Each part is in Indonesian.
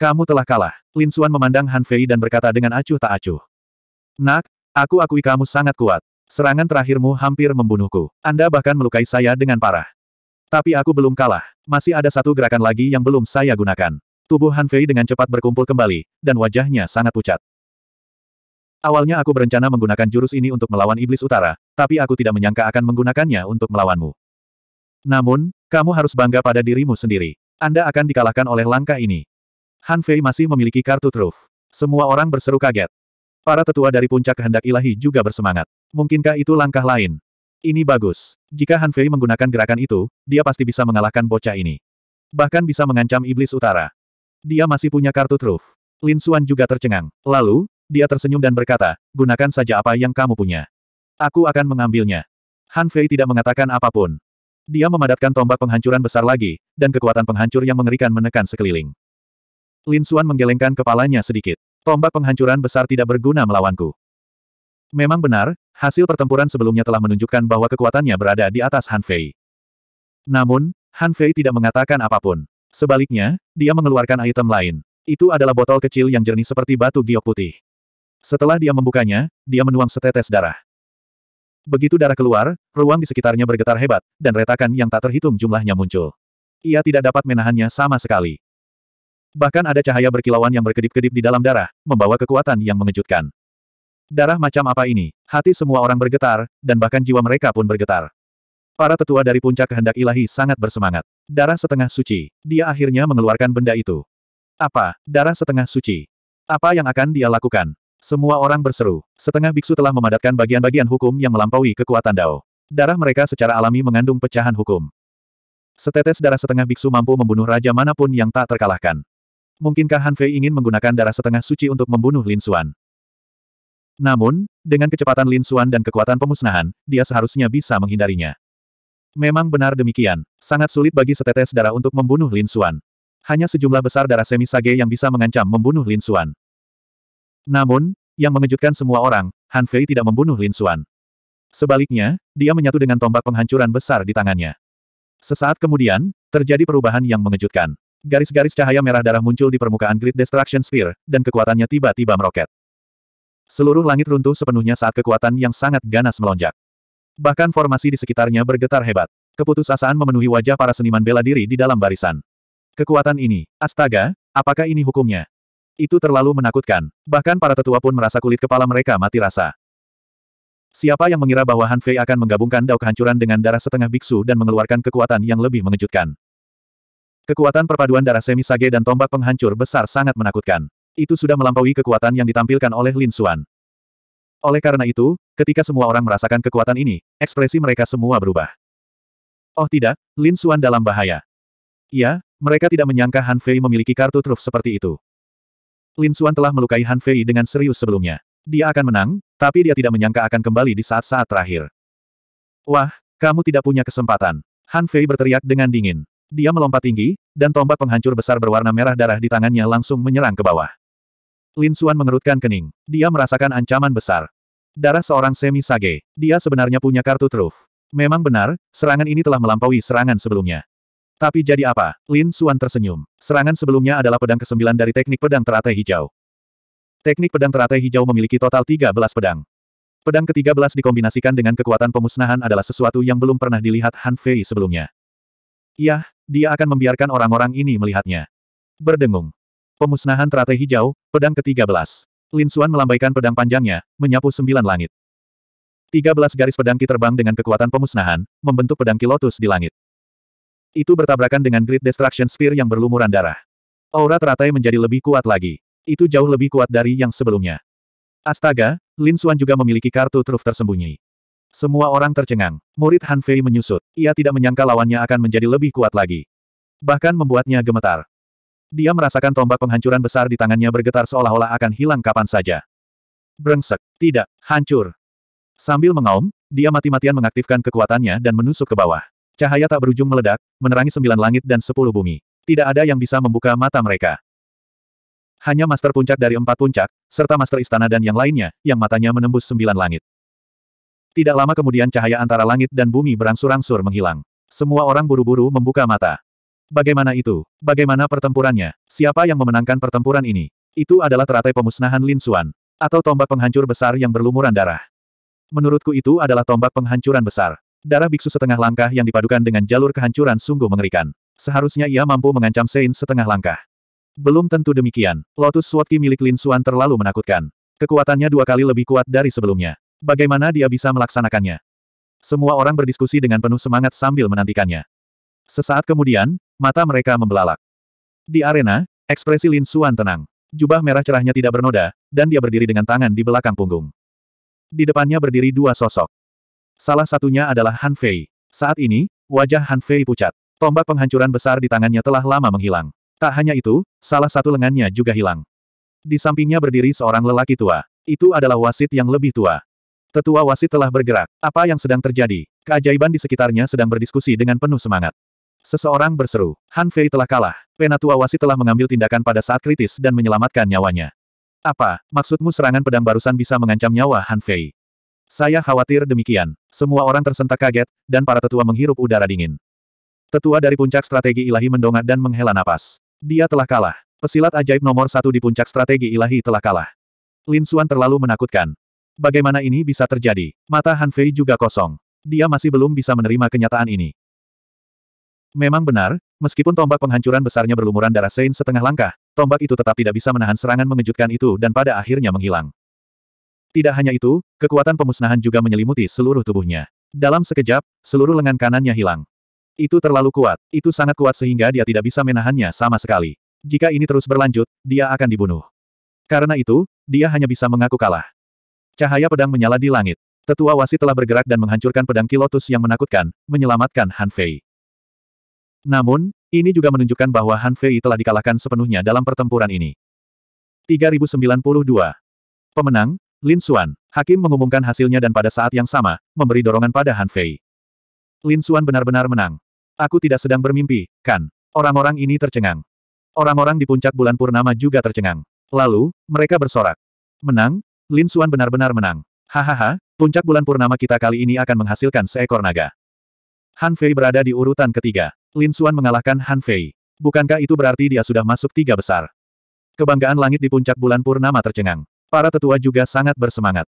Kamu telah kalah. Lin Suan memandang Han Fei dan berkata dengan acuh tak acuh. Nak, aku akui kamu sangat kuat. Serangan terakhirmu hampir membunuhku. Anda bahkan melukai saya dengan parah. Tapi aku belum kalah. Masih ada satu gerakan lagi yang belum saya gunakan. Tubuh Han Fei dengan cepat berkumpul kembali, dan wajahnya sangat pucat. Awalnya aku berencana menggunakan jurus ini untuk melawan iblis utara, tapi aku tidak menyangka akan menggunakannya untuk melawanmu. Namun, kamu harus bangga pada dirimu sendiri. Anda akan dikalahkan oleh langkah ini. Han Fei masih memiliki kartu truf. Semua orang berseru kaget. Para tetua dari puncak kehendak ilahi juga bersemangat. Mungkinkah itu langkah lain? Ini bagus. Jika Han Fei menggunakan gerakan itu, dia pasti bisa mengalahkan bocah ini. Bahkan bisa mengancam iblis utara. Dia masih punya kartu truf. Lin Xuan juga tercengang. Lalu, dia tersenyum dan berkata, gunakan saja apa yang kamu punya. Aku akan mengambilnya. Han Fei tidak mengatakan apapun. Dia memadatkan tombak penghancuran besar lagi, dan kekuatan penghancur yang mengerikan menekan sekeliling. Lin Suan menggelengkan kepalanya sedikit. Tombak penghancuran besar tidak berguna melawanku. Memang benar, hasil pertempuran sebelumnya telah menunjukkan bahwa kekuatannya berada di atas Han Fei. Namun, Han Fei tidak mengatakan apapun. Sebaliknya, dia mengeluarkan item lain. Itu adalah botol kecil yang jernih seperti batu giok putih. Setelah dia membukanya, dia menuang setetes darah. Begitu darah keluar, ruang di sekitarnya bergetar hebat, dan retakan yang tak terhitung jumlahnya muncul. Ia tidak dapat menahannya sama sekali. Bahkan ada cahaya berkilauan yang berkedip-kedip di dalam darah, membawa kekuatan yang mengejutkan. Darah macam apa ini? Hati semua orang bergetar, dan bahkan jiwa mereka pun bergetar. Para tetua dari puncak kehendak ilahi sangat bersemangat. Darah setengah suci. Dia akhirnya mengeluarkan benda itu. Apa? Darah setengah suci. Apa yang akan dia lakukan? Semua orang berseru. Setengah biksu telah memadatkan bagian-bagian hukum yang melampaui kekuatan Dao. Darah mereka secara alami mengandung pecahan hukum. Setetes darah setengah biksu mampu membunuh raja manapun yang tak terkalahkan mungkinkah Han Fei ingin menggunakan darah setengah suci untuk membunuh Lin Xuan? Namun, dengan kecepatan Lin Xuan dan kekuatan pemusnahan, dia seharusnya bisa menghindarinya. Memang benar demikian, sangat sulit bagi setetes darah untuk membunuh Lin Xuan. Hanya sejumlah besar darah semi sage yang bisa mengancam membunuh Lin Xuan. Namun, yang mengejutkan semua orang, Han Fei tidak membunuh Lin Xuan. Sebaliknya, dia menyatu dengan tombak penghancuran besar di tangannya. Sesaat kemudian, terjadi perubahan yang mengejutkan. Garis-garis cahaya merah darah muncul di permukaan Great Destruction Sphere, dan kekuatannya tiba-tiba meroket. Seluruh langit runtuh sepenuhnya saat kekuatan yang sangat ganas melonjak. Bahkan formasi di sekitarnya bergetar hebat. Keputusasaan memenuhi wajah para seniman bela diri di dalam barisan. Kekuatan ini, astaga, apakah ini hukumnya? Itu terlalu menakutkan. Bahkan para tetua pun merasa kulit kepala mereka mati rasa. Siapa yang mengira bahwa Han Fei akan menggabungkan dao kehancuran dengan darah setengah biksu dan mengeluarkan kekuatan yang lebih mengejutkan? Kekuatan perpaduan darah semi sage dan tombak penghancur besar sangat menakutkan. Itu sudah melampaui kekuatan yang ditampilkan oleh Lin Xuan. Oleh karena itu, ketika semua orang merasakan kekuatan ini, ekspresi mereka semua berubah. Oh tidak, Lin Xuan dalam bahaya. Ya, mereka tidak menyangka Han Fei memiliki kartu truf seperti itu. Lin Xuan telah melukai Han Fei dengan serius sebelumnya. Dia akan menang, tapi dia tidak menyangka akan kembali di saat-saat terakhir. Wah, kamu tidak punya kesempatan. Han Fei berteriak dengan dingin. Dia melompat tinggi, dan tombak penghancur besar berwarna merah darah di tangannya langsung menyerang ke bawah. Lin Xuan mengerutkan kening. Dia merasakan ancaman besar. Darah seorang semi sage. Dia sebenarnya punya kartu truf. Memang benar, serangan ini telah melampaui serangan sebelumnya. Tapi jadi apa? Lin Xuan tersenyum. Serangan sebelumnya adalah pedang kesembilan dari teknik pedang teratai hijau. Teknik pedang teratai hijau memiliki total 13 pedang. Pedang ke-13 dikombinasikan dengan kekuatan pemusnahan adalah sesuatu yang belum pernah dilihat Han Fei sebelumnya. Yah, dia akan membiarkan orang-orang ini melihatnya. Berdengung. Pemusnahan teratai hijau, pedang ke-13. Lin Xuan melambaikan pedang panjangnya, menyapu sembilan langit. 13 garis pedang ki terbang dengan kekuatan pemusnahan, membentuk pedang ki lotus di langit. Itu bertabrakan dengan Great Destruction Spear yang berlumuran darah. Aura teratai menjadi lebih kuat lagi. Itu jauh lebih kuat dari yang sebelumnya. Astaga, Lin Xuan juga memiliki kartu truf tersembunyi. Semua orang tercengang. Murid Han Fei menyusut. Ia tidak menyangka lawannya akan menjadi lebih kuat lagi. Bahkan membuatnya gemetar. Dia merasakan tombak penghancuran besar di tangannya bergetar seolah-olah akan hilang kapan saja. Brengsek. Tidak. Hancur. Sambil mengaum, dia mati-matian mengaktifkan kekuatannya dan menusuk ke bawah. Cahaya tak berujung meledak, menerangi sembilan langit dan sepuluh bumi. Tidak ada yang bisa membuka mata mereka. Hanya Master Puncak dari empat puncak, serta Master Istana dan yang lainnya, yang matanya menembus sembilan langit. Tidak lama kemudian cahaya antara langit dan bumi berangsur-angsur menghilang. Semua orang buru-buru membuka mata. Bagaimana itu? Bagaimana pertempurannya? Siapa yang memenangkan pertempuran ini? Itu adalah teratai pemusnahan Lin Xuan. Atau tombak penghancur besar yang berlumuran darah. Menurutku itu adalah tombak penghancuran besar. Darah biksu setengah langkah yang dipadukan dengan jalur kehancuran sungguh mengerikan. Seharusnya ia mampu mengancam Sein setengah langkah. Belum tentu demikian. Lotus Swatki milik Lin Xuan terlalu menakutkan. Kekuatannya dua kali lebih kuat dari sebelumnya. Bagaimana dia bisa melaksanakannya? Semua orang berdiskusi dengan penuh semangat sambil menantikannya. Sesaat kemudian, mata mereka membelalak. Di arena, ekspresi Lin Suan tenang. Jubah merah cerahnya tidak bernoda, dan dia berdiri dengan tangan di belakang punggung. Di depannya berdiri dua sosok. Salah satunya adalah Han Fei. Saat ini, wajah Han Fei pucat. Tombak penghancuran besar di tangannya telah lama menghilang. Tak hanya itu, salah satu lengannya juga hilang. Di sampingnya berdiri seorang lelaki tua. Itu adalah wasit yang lebih tua. Tetua wasit telah bergerak. Apa yang sedang terjadi? Keajaiban di sekitarnya sedang berdiskusi dengan penuh semangat. Seseorang berseru, Han Fei telah kalah. Penatua wasit telah mengambil tindakan pada saat kritis dan menyelamatkan nyawanya. Apa, maksudmu serangan pedang barusan bisa mengancam nyawa Han Fei? Saya khawatir demikian. Semua orang tersentak kaget, dan para tetua menghirup udara dingin. Tetua dari puncak strategi ilahi mendongak dan menghela napas. Dia telah kalah. Pesilat ajaib nomor satu di puncak strategi ilahi telah kalah. Lin Suan terlalu menakutkan. Bagaimana ini bisa terjadi? Mata Han Fei juga kosong. Dia masih belum bisa menerima kenyataan ini. Memang benar, meskipun tombak penghancuran besarnya berlumuran darah Sein setengah langkah, tombak itu tetap tidak bisa menahan serangan mengejutkan itu dan pada akhirnya menghilang. Tidak hanya itu, kekuatan pemusnahan juga menyelimuti seluruh tubuhnya. Dalam sekejap, seluruh lengan kanannya hilang. Itu terlalu kuat, itu sangat kuat sehingga dia tidak bisa menahannya sama sekali. Jika ini terus berlanjut, dia akan dibunuh. Karena itu, dia hanya bisa mengaku kalah. Cahaya pedang menyala di langit. Tetua wasi telah bergerak dan menghancurkan pedang kilotus yang menakutkan, menyelamatkan Han Fei. Namun, ini juga menunjukkan bahwa Han Fei telah dikalahkan sepenuhnya dalam pertempuran ini. 3092. Pemenang, Lin Xuan. Hakim mengumumkan hasilnya dan pada saat yang sama, memberi dorongan pada Han Fei. Lin Xuan benar-benar menang. Aku tidak sedang bermimpi, kan? Orang-orang ini tercengang. Orang-orang di puncak bulan purnama juga tercengang. Lalu, mereka bersorak. Menang, Lin Suan benar-benar menang. Hahaha, puncak bulan purnama kita kali ini akan menghasilkan seekor naga. Han Fei berada di urutan ketiga. Lin Suan mengalahkan Han Fei. Bukankah itu berarti dia sudah masuk tiga besar? Kebanggaan langit di puncak bulan purnama tercengang. Para tetua juga sangat bersemangat.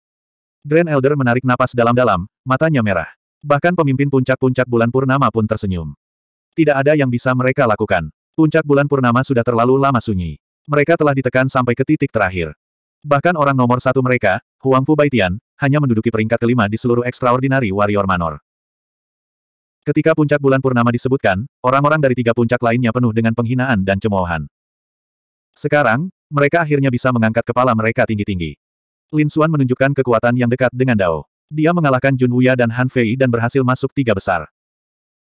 Grand Elder menarik napas dalam-dalam, matanya merah. Bahkan pemimpin puncak-puncak bulan purnama pun tersenyum. Tidak ada yang bisa mereka lakukan. Puncak bulan purnama sudah terlalu lama sunyi. Mereka telah ditekan sampai ke titik terakhir. Bahkan orang nomor satu mereka, Huang Fu Baitian, hanya menduduki peringkat kelima di seluruh Extraordinary Warrior Manor. Ketika puncak bulan purnama disebutkan, orang-orang dari tiga puncak lainnya penuh dengan penghinaan dan cemoohan. Sekarang, mereka akhirnya bisa mengangkat kepala mereka tinggi-tinggi. Lin Xuan menunjukkan kekuatan yang dekat dengan Dao. Dia mengalahkan Jun Wuya dan Han Fei dan berhasil masuk tiga besar.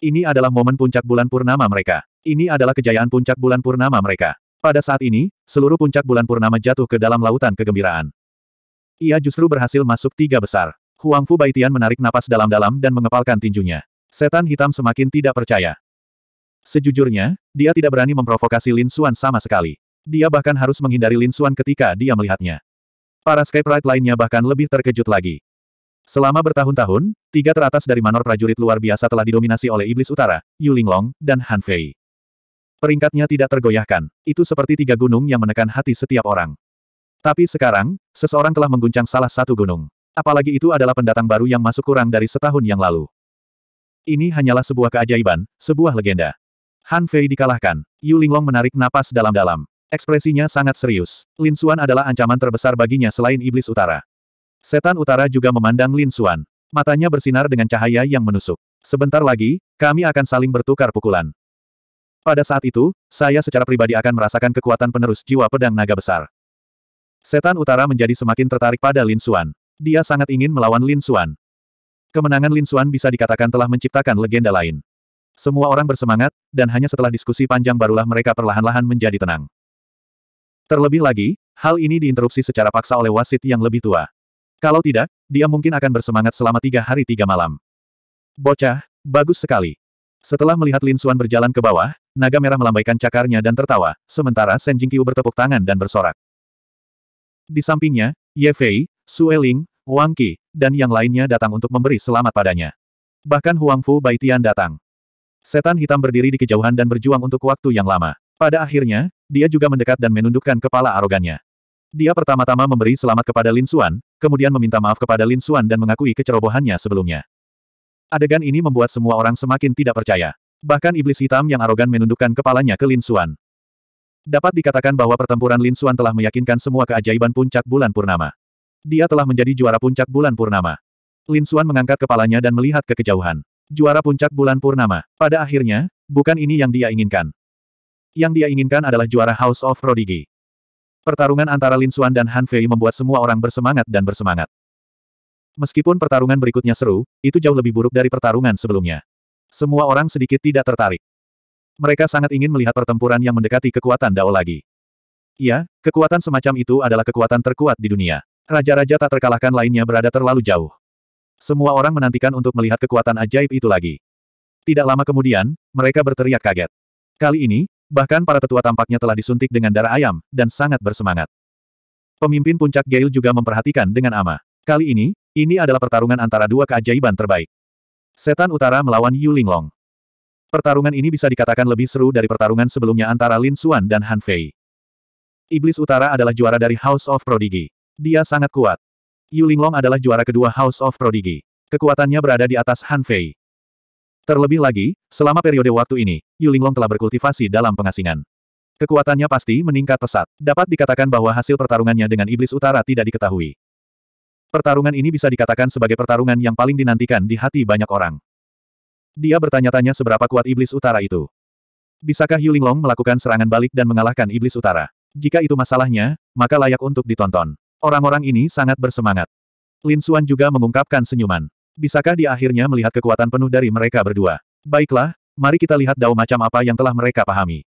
Ini adalah momen puncak bulan purnama mereka. Ini adalah kejayaan puncak bulan purnama mereka. Pada saat ini, seluruh puncak bulan purnama jatuh ke dalam lautan kegembiraan. Ia justru berhasil masuk tiga besar. Huang Fu Baitian menarik napas dalam-dalam dan mengepalkan tinjunya. Setan hitam semakin tidak percaya. Sejujurnya, dia tidak berani memprovokasi Lin Xuan sama sekali. Dia bahkan harus menghindari Lin Xuan ketika dia melihatnya. Para Sky Pride lainnya bahkan lebih terkejut lagi. Selama bertahun-tahun, tiga teratas dari manor prajurit luar biasa telah didominasi oleh Iblis Utara, Yu Linglong, dan Han Fei. Peringkatnya tidak tergoyahkan, itu seperti tiga gunung yang menekan hati setiap orang. Tapi sekarang, seseorang telah mengguncang salah satu gunung. Apalagi itu adalah pendatang baru yang masuk kurang dari setahun yang lalu. Ini hanyalah sebuah keajaiban, sebuah legenda. Han Fei dikalahkan. Yu Linglong menarik napas dalam-dalam. Ekspresinya sangat serius. Lin Xuan adalah ancaman terbesar baginya selain iblis utara. Setan utara juga memandang Lin Xuan. Matanya bersinar dengan cahaya yang menusuk. Sebentar lagi, kami akan saling bertukar pukulan. Pada saat itu, saya secara pribadi akan merasakan kekuatan penerus jiwa pedang naga besar. Setan utara menjadi semakin tertarik pada Lin Xuan. Dia sangat ingin melawan Lin Xuan. Kemenangan Lin Xuan bisa dikatakan telah menciptakan legenda lain. Semua orang bersemangat, dan hanya setelah diskusi panjang barulah mereka perlahan-lahan menjadi tenang. Terlebih lagi, hal ini diinterupsi secara paksa oleh wasit yang lebih tua. Kalau tidak, dia mungkin akan bersemangat selama tiga hari tiga malam. Bocah, bagus sekali. Setelah melihat Lin Xuan berjalan ke bawah, naga merah melambaikan cakarnya dan tertawa, sementara Shen Jingqiu bertepuk tangan dan bersorak. Di sampingnya, Ye Fei, Su Eling, Wang Qi, dan yang lainnya datang untuk memberi selamat padanya. Bahkan Huang Fu Bai Tian datang. Setan hitam berdiri di kejauhan dan berjuang untuk waktu yang lama. Pada akhirnya, dia juga mendekat dan menundukkan kepala arogannya. Dia pertama-tama memberi selamat kepada Lin Xuan, kemudian meminta maaf kepada Lin Xuan dan mengakui kecerobohannya sebelumnya. Adegan ini membuat semua orang semakin tidak percaya. Bahkan iblis hitam yang arogan menundukkan kepalanya ke Lin Xuan. Dapat dikatakan bahwa pertempuran Lin Xuan telah meyakinkan semua keajaiban puncak bulan purnama. Dia telah menjadi juara puncak bulan purnama. Lin Xuan mengangkat kepalanya dan melihat ke kejauhan. Juara puncak bulan purnama. Pada akhirnya, bukan ini yang dia inginkan. Yang dia inginkan adalah juara House of Prodigy. Pertarungan antara Lin Xuan dan Han Fei membuat semua orang bersemangat dan bersemangat. Meskipun pertarungan berikutnya seru, itu jauh lebih buruk dari pertarungan sebelumnya. Semua orang sedikit tidak tertarik. Mereka sangat ingin melihat pertempuran yang mendekati kekuatan Dao lagi. Ya, kekuatan semacam itu adalah kekuatan terkuat di dunia. Raja-raja tak terkalahkan lainnya berada terlalu jauh. Semua orang menantikan untuk melihat kekuatan ajaib itu lagi. Tidak lama kemudian, mereka berteriak kaget. Kali ini, bahkan para tetua tampaknya telah disuntik dengan darah ayam, dan sangat bersemangat. Pemimpin puncak Gale juga memperhatikan dengan amah. Kali ini, ini adalah pertarungan antara dua keajaiban terbaik. Setan Utara melawan Yu Linglong. Pertarungan ini bisa dikatakan lebih seru dari pertarungan sebelumnya antara Lin Xuan dan Han Fei. Iblis Utara adalah juara dari House of Prodigy. Dia sangat kuat. Yu Linglong adalah juara kedua House of Prodigy. Kekuatannya berada di atas Han Fei. Terlebih lagi, selama periode waktu ini, Yu Linglong telah berkultivasi dalam pengasingan. Kekuatannya pasti meningkat pesat. Dapat dikatakan bahwa hasil pertarungannya dengan Iblis Utara tidak diketahui. Pertarungan ini bisa dikatakan sebagai pertarungan yang paling dinantikan di hati banyak orang. Dia bertanya-tanya seberapa kuat iblis utara itu. Bisakah Linglong melakukan serangan balik dan mengalahkan iblis utara? Jika itu masalahnya, maka layak untuk ditonton. Orang-orang ini sangat bersemangat. Lin Xuan juga mengungkapkan senyuman. Bisakah dia akhirnya melihat kekuatan penuh dari mereka berdua? Baiklah, mari kita lihat dao macam apa yang telah mereka pahami.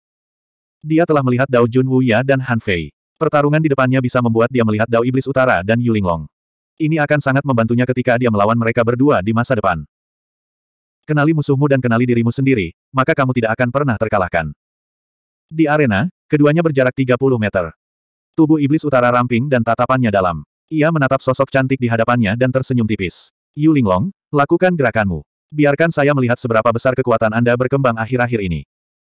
Dia telah melihat dao Jun Wuya dan Han Fei. Pertarungan di depannya bisa membuat dia melihat dao iblis utara dan Linglong. Ini akan sangat membantunya ketika dia melawan mereka berdua di masa depan. Kenali musuhmu dan kenali dirimu sendiri, maka kamu tidak akan pernah terkalahkan. Di arena, keduanya berjarak 30 meter. Tubuh iblis utara ramping dan tatapannya dalam. Ia menatap sosok cantik di hadapannya dan tersenyum tipis. Yu Linglong, lakukan gerakanmu. Biarkan saya melihat seberapa besar kekuatan Anda berkembang akhir-akhir ini.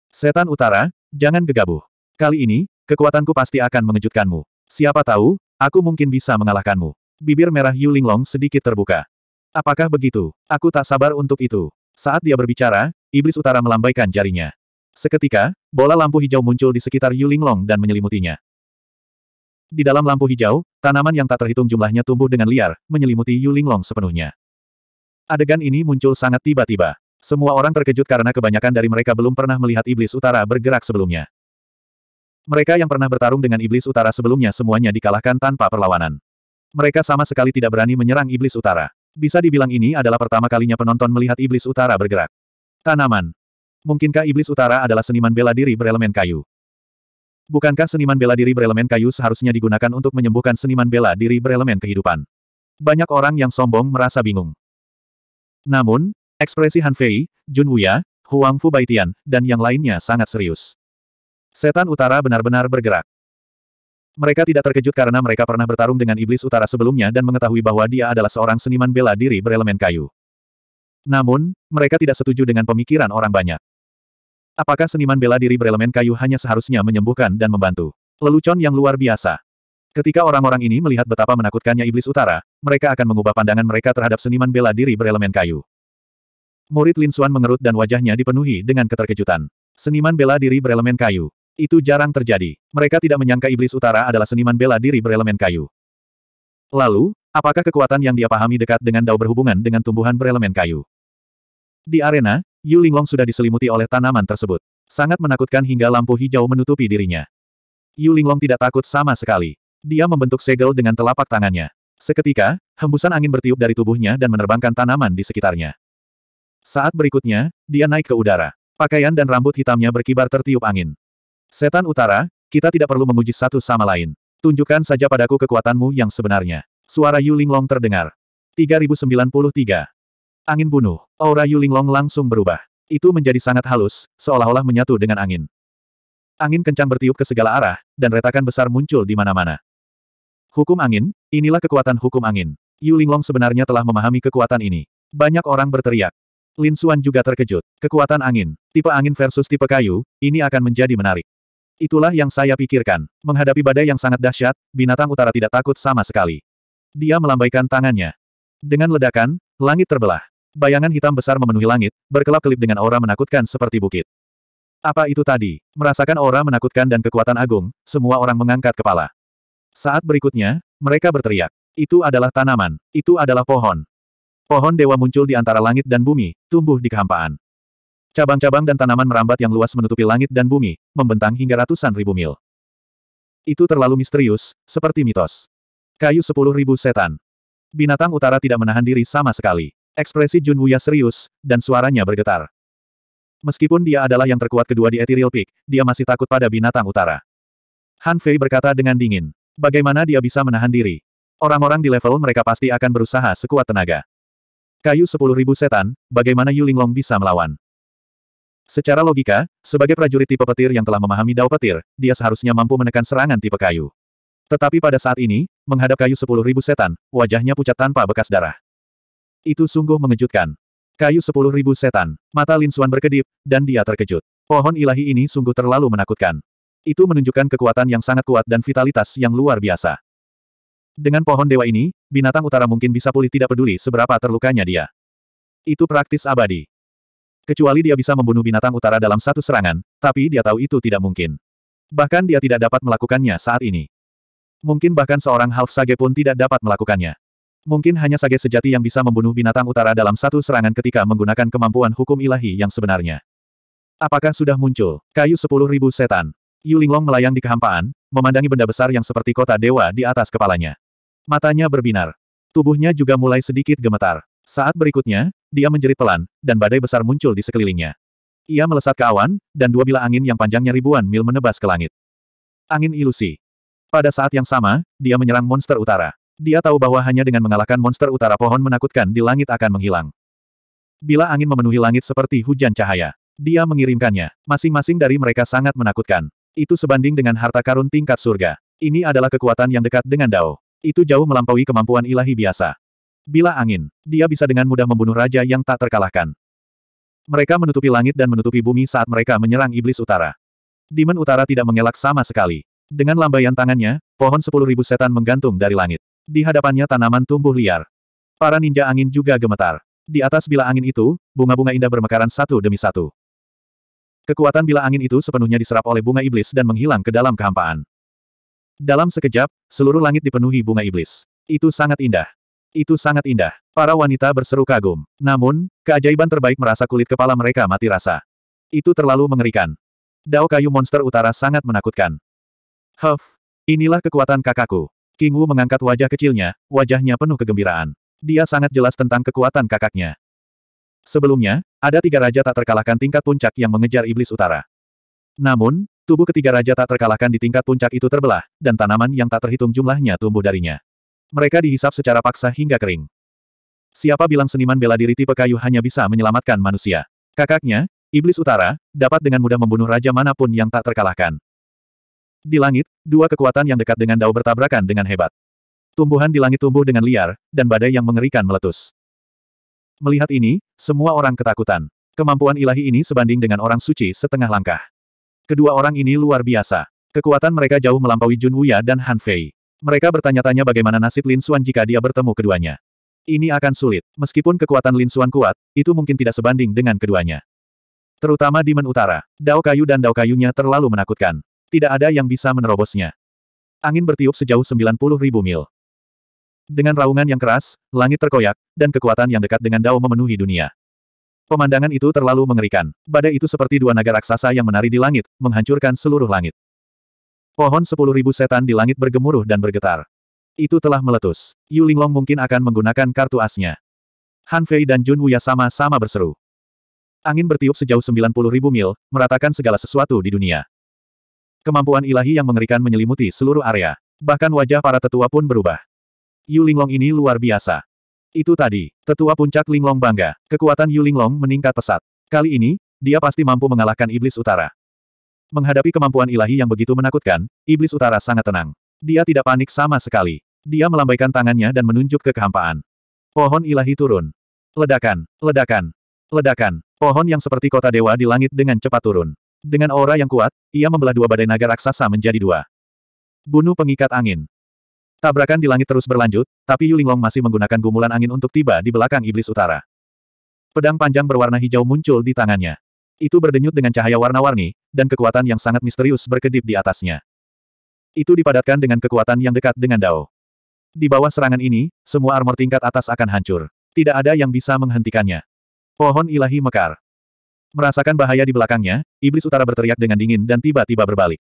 Setan utara, jangan gegabah. Kali ini, kekuatanku pasti akan mengejutkanmu. Siapa tahu, aku mungkin bisa mengalahkanmu. Bibir merah Yu Linglong sedikit terbuka. Apakah begitu? Aku tak sabar untuk itu. Saat dia berbicara, Iblis Utara melambaikan jarinya. Seketika, bola lampu hijau muncul di sekitar Yu Linglong dan menyelimutinya. Di dalam lampu hijau, tanaman yang tak terhitung jumlahnya tumbuh dengan liar, menyelimuti Yu Linglong sepenuhnya. Adegan ini muncul sangat tiba-tiba. Semua orang terkejut karena kebanyakan dari mereka belum pernah melihat iblis utara bergerak sebelumnya. Mereka yang pernah bertarung dengan iblis utara sebelumnya semuanya dikalahkan tanpa perlawanan. Mereka sama sekali tidak berani menyerang iblis utara. Bisa dibilang ini adalah pertama kalinya penonton melihat iblis utara bergerak. Tanaman. Mungkinkah iblis utara adalah seniman bela diri berelemen kayu? Bukankah seniman bela diri berelemen kayu seharusnya digunakan untuk menyembuhkan seniman bela diri berelemen kehidupan? Banyak orang yang sombong merasa bingung. Namun, ekspresi Han Fei, Jun Wuya, Huang Fu Baitian, dan yang lainnya sangat serius. Setan utara benar-benar bergerak. Mereka tidak terkejut karena mereka pernah bertarung dengan iblis utara sebelumnya dan mengetahui bahwa dia adalah seorang seniman bela diri berelemen kayu. Namun, mereka tidak setuju dengan pemikiran orang banyak. Apakah seniman bela diri berelemen kayu hanya seharusnya menyembuhkan dan membantu? Lelucon yang luar biasa. Ketika orang-orang ini melihat betapa menakutkannya iblis utara, mereka akan mengubah pandangan mereka terhadap seniman bela diri berelemen kayu. Murid Lin Xuan mengerut dan wajahnya dipenuhi dengan keterkejutan. Seniman bela diri berelemen kayu. Itu jarang terjadi. Mereka tidak menyangka iblis utara adalah seniman bela diri berelemen kayu. Lalu, apakah kekuatan yang dia pahami dekat dengan dao berhubungan dengan tumbuhan berelemen kayu? Di arena, Yu Linglong sudah diselimuti oleh tanaman tersebut. Sangat menakutkan hingga lampu hijau menutupi dirinya. Yu Linglong tidak takut sama sekali. Dia membentuk segel dengan telapak tangannya. Seketika, hembusan angin bertiup dari tubuhnya dan menerbangkan tanaman di sekitarnya. Saat berikutnya, dia naik ke udara. Pakaian dan rambut hitamnya berkibar tertiup angin. Setan utara, kita tidak perlu menguji satu sama lain. Tunjukkan saja padaku kekuatanmu yang sebenarnya. Suara Yu Linglong terdengar. 3093. Angin bunuh. Aura Yu Linglong langsung berubah. Itu menjadi sangat halus, seolah-olah menyatu dengan angin. Angin kencang bertiup ke segala arah, dan retakan besar muncul di mana-mana. Hukum angin, inilah kekuatan hukum angin. Yu Linglong sebenarnya telah memahami kekuatan ini. Banyak orang berteriak. Lin Xuan juga terkejut. Kekuatan angin, tipe angin versus tipe kayu, ini akan menjadi menarik. Itulah yang saya pikirkan. Menghadapi badai yang sangat dahsyat, binatang utara tidak takut sama sekali. Dia melambaikan tangannya. Dengan ledakan, langit terbelah. Bayangan hitam besar memenuhi langit, berkelap-kelip dengan aura menakutkan seperti bukit. Apa itu tadi? Merasakan aura menakutkan dan kekuatan agung, semua orang mengangkat kepala. Saat berikutnya, mereka berteriak. Itu adalah tanaman, itu adalah pohon. Pohon dewa muncul di antara langit dan bumi, tumbuh di kehampaan. Cabang-cabang dan tanaman merambat yang luas menutupi langit dan bumi, membentang hingga ratusan ribu mil. Itu terlalu misterius, seperti mitos. Kayu sepuluh ribu setan. Binatang utara tidak menahan diri sama sekali. Ekspresi Jun Wuya serius, dan suaranya bergetar. Meskipun dia adalah yang terkuat kedua di Ethereal Peak, dia masih takut pada binatang utara. Han Fei berkata dengan dingin. Bagaimana dia bisa menahan diri? Orang-orang di level mereka pasti akan berusaha sekuat tenaga. Kayu sepuluh ribu setan, bagaimana Yulinglong bisa melawan? Secara logika, sebagai prajurit tipe petir yang telah memahami dao petir, dia seharusnya mampu menekan serangan tipe kayu. Tetapi pada saat ini, menghadap kayu sepuluh ribu setan, wajahnya pucat tanpa bekas darah. Itu sungguh mengejutkan. Kayu sepuluh ribu setan, mata Lin Suan berkedip, dan dia terkejut. Pohon ilahi ini sungguh terlalu menakutkan. Itu menunjukkan kekuatan yang sangat kuat dan vitalitas yang luar biasa. Dengan pohon dewa ini, binatang utara mungkin bisa pulih tidak peduli seberapa terlukanya dia. Itu praktis abadi. Kecuali dia bisa membunuh binatang utara dalam satu serangan, tapi dia tahu itu tidak mungkin. Bahkan dia tidak dapat melakukannya saat ini. Mungkin bahkan seorang half sage pun tidak dapat melakukannya. Mungkin hanya sage sejati yang bisa membunuh binatang utara dalam satu serangan ketika menggunakan kemampuan hukum ilahi yang sebenarnya. Apakah sudah muncul? Kayu sepuluh ribu setan. Yulinglong melayang di kehampaan, memandangi benda besar yang seperti kota dewa di atas kepalanya. Matanya berbinar. Tubuhnya juga mulai sedikit gemetar. Saat berikutnya, dia menjerit pelan, dan badai besar muncul di sekelilingnya. Ia melesat ke awan, dan dua bila angin yang panjangnya ribuan mil menebas ke langit. Angin ilusi. Pada saat yang sama, dia menyerang monster utara. Dia tahu bahwa hanya dengan mengalahkan monster utara pohon menakutkan di langit akan menghilang. Bila angin memenuhi langit seperti hujan cahaya, dia mengirimkannya. Masing-masing dari mereka sangat menakutkan. Itu sebanding dengan harta karun tingkat surga. Ini adalah kekuatan yang dekat dengan Dao. Itu jauh melampaui kemampuan ilahi biasa. Bila angin, dia bisa dengan mudah membunuh raja yang tak terkalahkan. Mereka menutupi langit dan menutupi bumi saat mereka menyerang iblis utara. Demon utara tidak mengelak sama sekali. Dengan lambaian tangannya, pohon sepuluh ribu setan menggantung dari langit. Di hadapannya tanaman tumbuh liar. Para ninja angin juga gemetar. Di atas bila angin itu, bunga-bunga indah bermekaran satu demi satu. Kekuatan bila angin itu sepenuhnya diserap oleh bunga iblis dan menghilang ke dalam kehampaan. Dalam sekejap, seluruh langit dipenuhi bunga iblis. Itu sangat indah. Itu sangat indah. Para wanita berseru kagum. Namun, keajaiban terbaik merasa kulit kepala mereka mati rasa. Itu terlalu mengerikan. Dao kayu monster utara sangat menakutkan. Huff, inilah kekuatan kakakku. King Wu mengangkat wajah kecilnya, wajahnya penuh kegembiraan. Dia sangat jelas tentang kekuatan kakaknya. Sebelumnya, ada tiga raja tak terkalahkan tingkat puncak yang mengejar iblis utara. Namun, tubuh ketiga raja tak terkalahkan di tingkat puncak itu terbelah, dan tanaman yang tak terhitung jumlahnya tumbuh darinya. Mereka dihisap secara paksa hingga kering. Siapa bilang seniman bela diri tipe kayu hanya bisa menyelamatkan manusia? Kakaknya, Iblis Utara, dapat dengan mudah membunuh raja manapun yang tak terkalahkan. Di langit, dua kekuatan yang dekat dengan Dao bertabrakan dengan hebat. Tumbuhan di langit tumbuh dengan liar, dan badai yang mengerikan meletus. Melihat ini, semua orang ketakutan. Kemampuan ilahi ini sebanding dengan orang suci setengah langkah. Kedua orang ini luar biasa. Kekuatan mereka jauh melampaui Jun Wuya dan Han Fei. Mereka bertanya-tanya bagaimana nasib Lin Xuan jika dia bertemu keduanya. Ini akan sulit. Meskipun kekuatan Lin Xuan kuat, itu mungkin tidak sebanding dengan keduanya. Terutama di Men Utara, Dao Kayu dan Dao Kayunya terlalu menakutkan. Tidak ada yang bisa menerobosnya. Angin bertiup sejauh 90 ribu mil. Dengan raungan yang keras, langit terkoyak, dan kekuatan yang dekat dengan Dao memenuhi dunia. Pemandangan itu terlalu mengerikan. Badai itu seperti dua naga raksasa yang menari di langit, menghancurkan seluruh langit. Pohon sepuluh ribu setan di langit bergemuruh dan bergetar. Itu telah meletus. Yu Linglong mungkin akan menggunakan kartu asnya. Han Fei dan Jun Wuya sama-sama berseru. Angin bertiup sejauh sembilan puluh ribu mil, meratakan segala sesuatu di dunia. Kemampuan ilahi yang mengerikan menyelimuti seluruh area. Bahkan wajah para tetua pun berubah. Yu Linglong ini luar biasa. Itu tadi, tetua puncak Linglong bangga. Kekuatan Yu Linglong meningkat pesat. Kali ini, dia pasti mampu mengalahkan iblis utara. Menghadapi kemampuan ilahi yang begitu menakutkan, Iblis Utara sangat tenang. Dia tidak panik sama sekali. Dia melambaikan tangannya dan menunjuk ke kehampaan. Pohon ilahi turun. Ledakan, ledakan, ledakan. Pohon yang seperti kota dewa di langit dengan cepat turun. Dengan aura yang kuat, ia membelah dua badai naga raksasa menjadi dua. Bunuh pengikat angin. Tabrakan di langit terus berlanjut, tapi Yulinglong masih menggunakan gumulan angin untuk tiba di belakang Iblis Utara. Pedang panjang berwarna hijau muncul di tangannya. Itu berdenyut dengan cahaya warna-warni, dan kekuatan yang sangat misterius berkedip di atasnya. Itu dipadatkan dengan kekuatan yang dekat dengan Dao. Di bawah serangan ini, semua armor tingkat atas akan hancur. Tidak ada yang bisa menghentikannya. Pohon ilahi mekar. Merasakan bahaya di belakangnya, iblis utara berteriak dengan dingin dan tiba-tiba berbalik.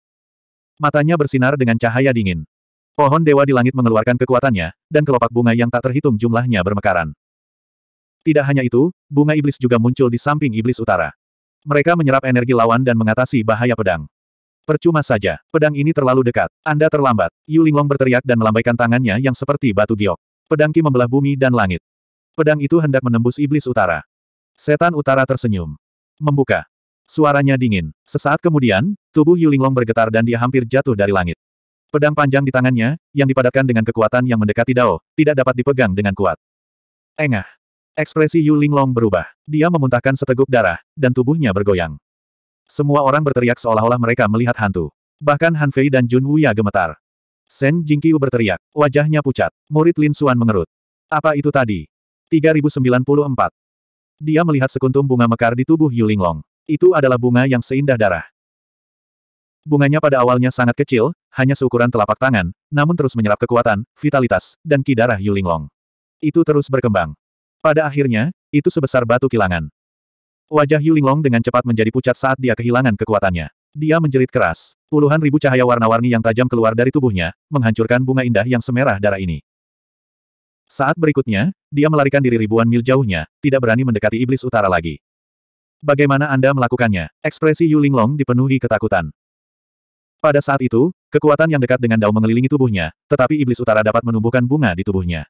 Matanya bersinar dengan cahaya dingin. Pohon dewa di langit mengeluarkan kekuatannya, dan kelopak bunga yang tak terhitung jumlahnya bermekaran. Tidak hanya itu, bunga iblis juga muncul di samping iblis utara. Mereka menyerap energi lawan dan mengatasi bahaya pedang. Percuma saja, pedang ini terlalu dekat. Anda terlambat. Yu Linglong berteriak dan melambaikan tangannya yang seperti batu giok. Pedang Ki membelah bumi dan langit. Pedang itu hendak menembus iblis utara. Setan utara tersenyum. Membuka. Suaranya dingin. Sesaat kemudian, tubuh Yu Linglong bergetar dan dia hampir jatuh dari langit. Pedang panjang di tangannya, yang dipadatkan dengan kekuatan yang mendekati Dao, tidak dapat dipegang dengan kuat. Engah. Ekspresi Yu Linglong berubah. Dia memuntahkan seteguk darah, dan tubuhnya bergoyang. Semua orang berteriak seolah-olah mereka melihat hantu. Bahkan Han Fei dan Jun Wuya gemetar. Shen Jingqiu berteriak, wajahnya pucat. Murid Lin Suan mengerut. Apa itu tadi? 3094. Dia melihat sekuntum bunga mekar di tubuh Yu Linglong. Itu adalah bunga yang seindah darah. Bunganya pada awalnya sangat kecil, hanya seukuran telapak tangan, namun terus menyerap kekuatan, vitalitas, dan ki darah Yu Linglong. Itu terus berkembang. Pada akhirnya, itu sebesar batu kilangan. Wajah Yu Linglong dengan cepat menjadi pucat saat dia kehilangan kekuatannya. Dia menjerit keras. Puluhan ribu cahaya warna-warni yang tajam keluar dari tubuhnya, menghancurkan bunga indah yang semerah darah ini. Saat berikutnya, dia melarikan diri ribuan mil jauhnya, tidak berani mendekati iblis utara lagi. Bagaimana Anda melakukannya? Ekspresi Yu Linglong dipenuhi ketakutan. Pada saat itu, kekuatan yang dekat dengan Dao mengelilingi tubuhnya, tetapi iblis utara dapat menumbuhkan bunga di tubuhnya.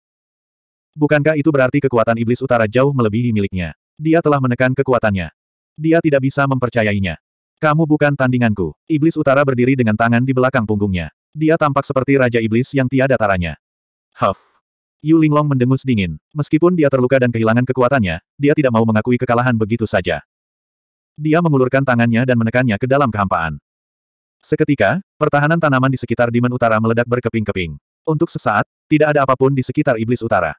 Bukankah itu berarti kekuatan iblis utara jauh melebihi miliknya? Dia telah menekan kekuatannya. Dia tidak bisa mempercayainya. Kamu bukan tandinganku. Iblis utara berdiri dengan tangan di belakang punggungnya. Dia tampak seperti Raja Iblis yang tiada taranya. Huff. Yu Linglong mendengus dingin. Meskipun dia terluka dan kehilangan kekuatannya, dia tidak mau mengakui kekalahan begitu saja. Dia mengulurkan tangannya dan menekannya ke dalam kehampaan. Seketika, pertahanan tanaman di sekitar Dimen Utara meledak berkeping-keping. Untuk sesaat, tidak ada apapun di sekitar Iblis Utara.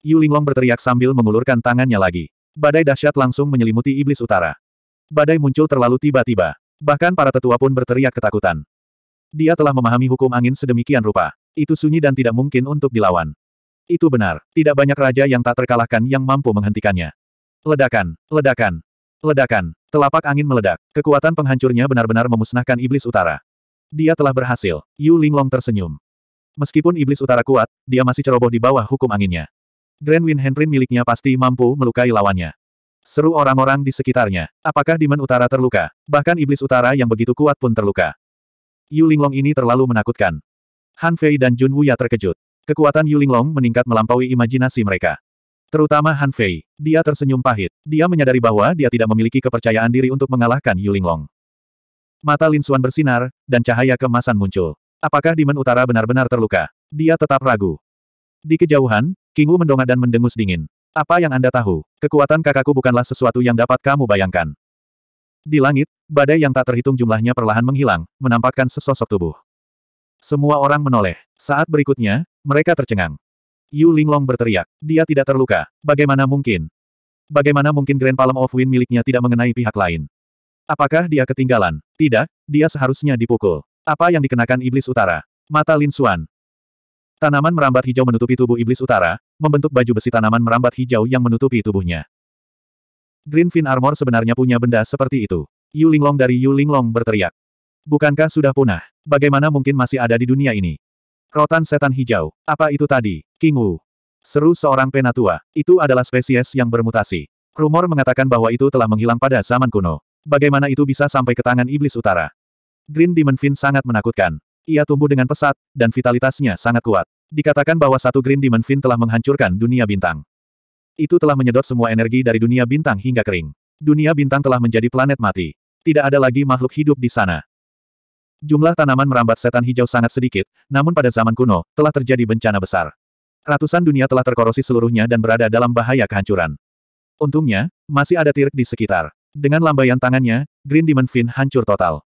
Yu Linglong berteriak sambil mengulurkan tangannya lagi. Badai dahsyat langsung menyelimuti iblis utara. Badai muncul terlalu tiba-tiba. Bahkan para tetua pun berteriak ketakutan. Dia telah memahami hukum angin sedemikian rupa. Itu sunyi dan tidak mungkin untuk dilawan. Itu benar, tidak banyak raja yang tak terkalahkan yang mampu menghentikannya. Ledakan, ledakan, ledakan. Telapak angin meledak. Kekuatan penghancurnya benar-benar memusnahkan iblis utara. Dia telah berhasil. Yu Linglong tersenyum. Meskipun iblis utara kuat, dia masih ceroboh di bawah hukum anginnya. Grand Win Handprint miliknya pasti mampu melukai lawannya. Seru orang-orang di sekitarnya. Apakah Demon Utara terluka? Bahkan Iblis Utara yang begitu kuat pun terluka. Yu Linglong ini terlalu menakutkan. Han Fei dan Jun Wuya terkejut. Kekuatan Yu Linglong meningkat melampaui imajinasi mereka. Terutama Han Fei. Dia tersenyum pahit. Dia menyadari bahwa dia tidak memiliki kepercayaan diri untuk mengalahkan Yu Linglong. Mata Lin Xuan bersinar, dan cahaya kemasan muncul. Apakah Demon Utara benar-benar terluka? Dia tetap ragu. Di kejauhan, Kingu mendongak dan mendengus dingin. Apa yang Anda tahu? Kekuatan kakakku bukanlah sesuatu yang dapat kamu bayangkan. Di langit, badai yang tak terhitung jumlahnya perlahan menghilang, menampakkan sesosok tubuh. Semua orang menoleh. Saat berikutnya, mereka tercengang. Yu Linglong berteriak. Dia tidak terluka. Bagaimana mungkin? Bagaimana mungkin Grand Palm of Wind miliknya tidak mengenai pihak lain? Apakah dia ketinggalan? Tidak, dia seharusnya dipukul. Apa yang dikenakan Iblis Utara? Mata Lin Suan. Tanaman merambat hijau menutupi tubuh iblis utara, membentuk baju besi tanaman merambat hijau yang menutupi tubuhnya. Greenfin Armor sebenarnya punya benda seperti itu. Yu Linglong dari Yu Linglong berteriak. Bukankah sudah punah? Bagaimana mungkin masih ada di dunia ini? Rotan setan hijau, apa itu tadi? King Wu. Seru seorang penatua, itu adalah spesies yang bermutasi. Rumor mengatakan bahwa itu telah menghilang pada zaman kuno. Bagaimana itu bisa sampai ke tangan iblis utara? Green Demon Fin sangat menakutkan. Ia tumbuh dengan pesat, dan vitalitasnya sangat kuat. Dikatakan bahwa satu Green Demon Fin telah menghancurkan dunia bintang. Itu telah menyedot semua energi dari dunia bintang hingga kering. Dunia bintang telah menjadi planet mati. Tidak ada lagi makhluk hidup di sana. Jumlah tanaman merambat setan hijau sangat sedikit, namun pada zaman kuno, telah terjadi bencana besar. Ratusan dunia telah terkorosi seluruhnya dan berada dalam bahaya kehancuran. Untungnya, masih ada tirik di sekitar. Dengan lambaian tangannya, Green Demon Fin hancur total.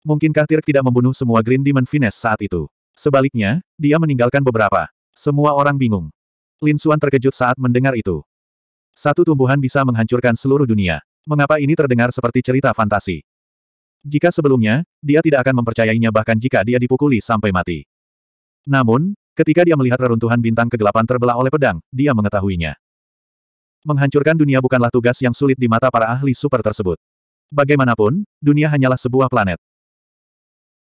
Mungkinkah Tirk tidak membunuh semua Green Demon Vines saat itu? Sebaliknya, dia meninggalkan beberapa. Semua orang bingung. Lin Suan terkejut saat mendengar itu. Satu tumbuhan bisa menghancurkan seluruh dunia. Mengapa ini terdengar seperti cerita fantasi? Jika sebelumnya, dia tidak akan mempercayainya bahkan jika dia dipukuli sampai mati. Namun, ketika dia melihat reruntuhan bintang kegelapan terbelah oleh pedang, dia mengetahuinya. Menghancurkan dunia bukanlah tugas yang sulit di mata para ahli super tersebut. Bagaimanapun, dunia hanyalah sebuah planet.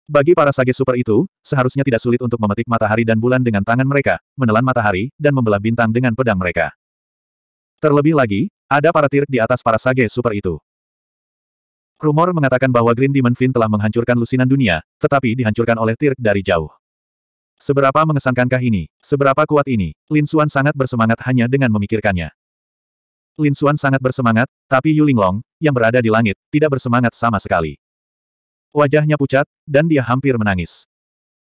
Bagi para sage super itu, seharusnya tidak sulit untuk memetik matahari dan bulan dengan tangan mereka, menelan matahari, dan membelah bintang dengan pedang mereka. Terlebih lagi, ada para tirk di atas para sage super itu. Rumor mengatakan bahwa Green Demon Fin telah menghancurkan lusinan dunia, tetapi dihancurkan oleh tirk dari jauh. Seberapa mengesankankah ini? Seberapa kuat ini? Lin Suan sangat bersemangat hanya dengan memikirkannya. Lin Suan sangat bersemangat, tapi Yu Linglong, yang berada di langit, tidak bersemangat sama sekali. Wajahnya pucat, dan dia hampir menangis.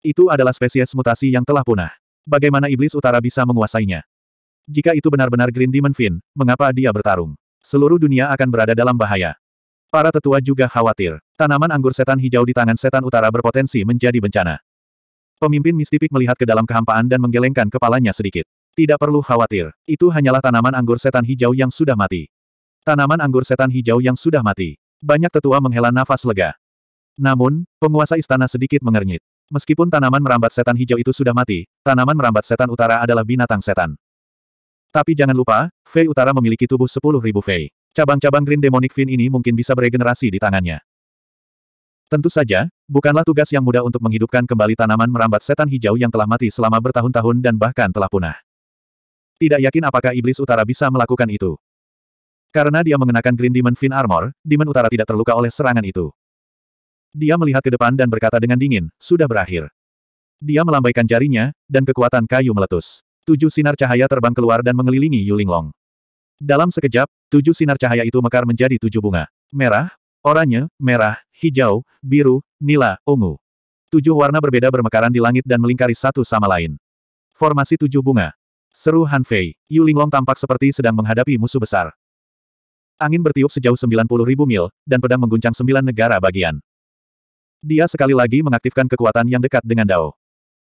Itu adalah spesies mutasi yang telah punah. Bagaimana iblis utara bisa menguasainya? Jika itu benar-benar Green Demon Fin, mengapa dia bertarung? Seluruh dunia akan berada dalam bahaya. Para tetua juga khawatir. Tanaman anggur setan hijau di tangan setan utara berpotensi menjadi bencana. Pemimpin mistipik melihat ke dalam kehampaan dan menggelengkan kepalanya sedikit. Tidak perlu khawatir, itu hanyalah tanaman anggur setan hijau yang sudah mati. Tanaman anggur setan hijau yang sudah mati. Banyak tetua menghela nafas lega. Namun, penguasa istana sedikit mengernyit. Meskipun tanaman merambat setan hijau itu sudah mati, tanaman merambat setan utara adalah binatang setan. Tapi jangan lupa, Fei utara memiliki tubuh 10.000 Fei. Cabang-cabang Green Demonic Fin ini mungkin bisa beregenerasi di tangannya. Tentu saja, bukanlah tugas yang mudah untuk menghidupkan kembali tanaman merambat setan hijau yang telah mati selama bertahun-tahun dan bahkan telah punah. Tidak yakin apakah iblis utara bisa melakukan itu. Karena dia mengenakan Green Demon Fin Armor, Demon utara tidak terluka oleh serangan itu. Dia melihat ke depan dan berkata dengan dingin, sudah berakhir. Dia melambaikan jarinya, dan kekuatan kayu meletus. Tujuh sinar cahaya terbang keluar dan mengelilingi Yulinglong. Dalam sekejap, tujuh sinar cahaya itu mekar menjadi tujuh bunga. Merah, oranye, merah, hijau, biru, nila, ungu. Tujuh warna berbeda bermekaran di langit dan melingkari satu sama lain. Formasi tujuh bunga. Seru Han Fei, Yu Linglong tampak seperti sedang menghadapi musuh besar. Angin bertiup sejauh 90.000 mil, dan pedang mengguncang sembilan negara bagian. Dia sekali lagi mengaktifkan kekuatan yang dekat dengan Dao.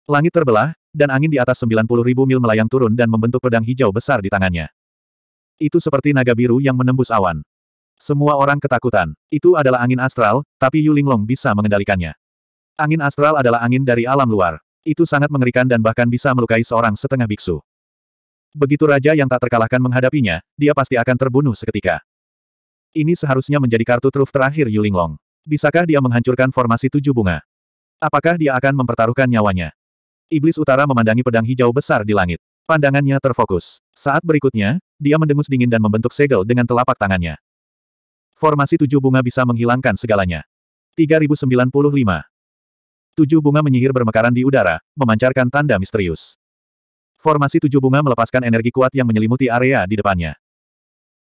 Langit terbelah, dan angin di atas 90 mil melayang turun dan membentuk pedang hijau besar di tangannya. Itu seperti naga biru yang menembus awan. Semua orang ketakutan. Itu adalah angin astral, tapi Yu Linglong bisa mengendalikannya. Angin astral adalah angin dari alam luar. Itu sangat mengerikan dan bahkan bisa melukai seorang setengah biksu. Begitu raja yang tak terkalahkan menghadapinya, dia pasti akan terbunuh seketika. Ini seharusnya menjadi kartu truf terakhir Yu Linglong. Bisakah dia menghancurkan formasi tujuh bunga? Apakah dia akan mempertaruhkan nyawanya? Iblis utara memandangi pedang hijau besar di langit. Pandangannya terfokus. Saat berikutnya, dia mendengus dingin dan membentuk segel dengan telapak tangannya. Formasi tujuh bunga bisa menghilangkan segalanya. 3095. Tujuh bunga menyihir bermekaran di udara, memancarkan tanda misterius. Formasi tujuh bunga melepaskan energi kuat yang menyelimuti area di depannya.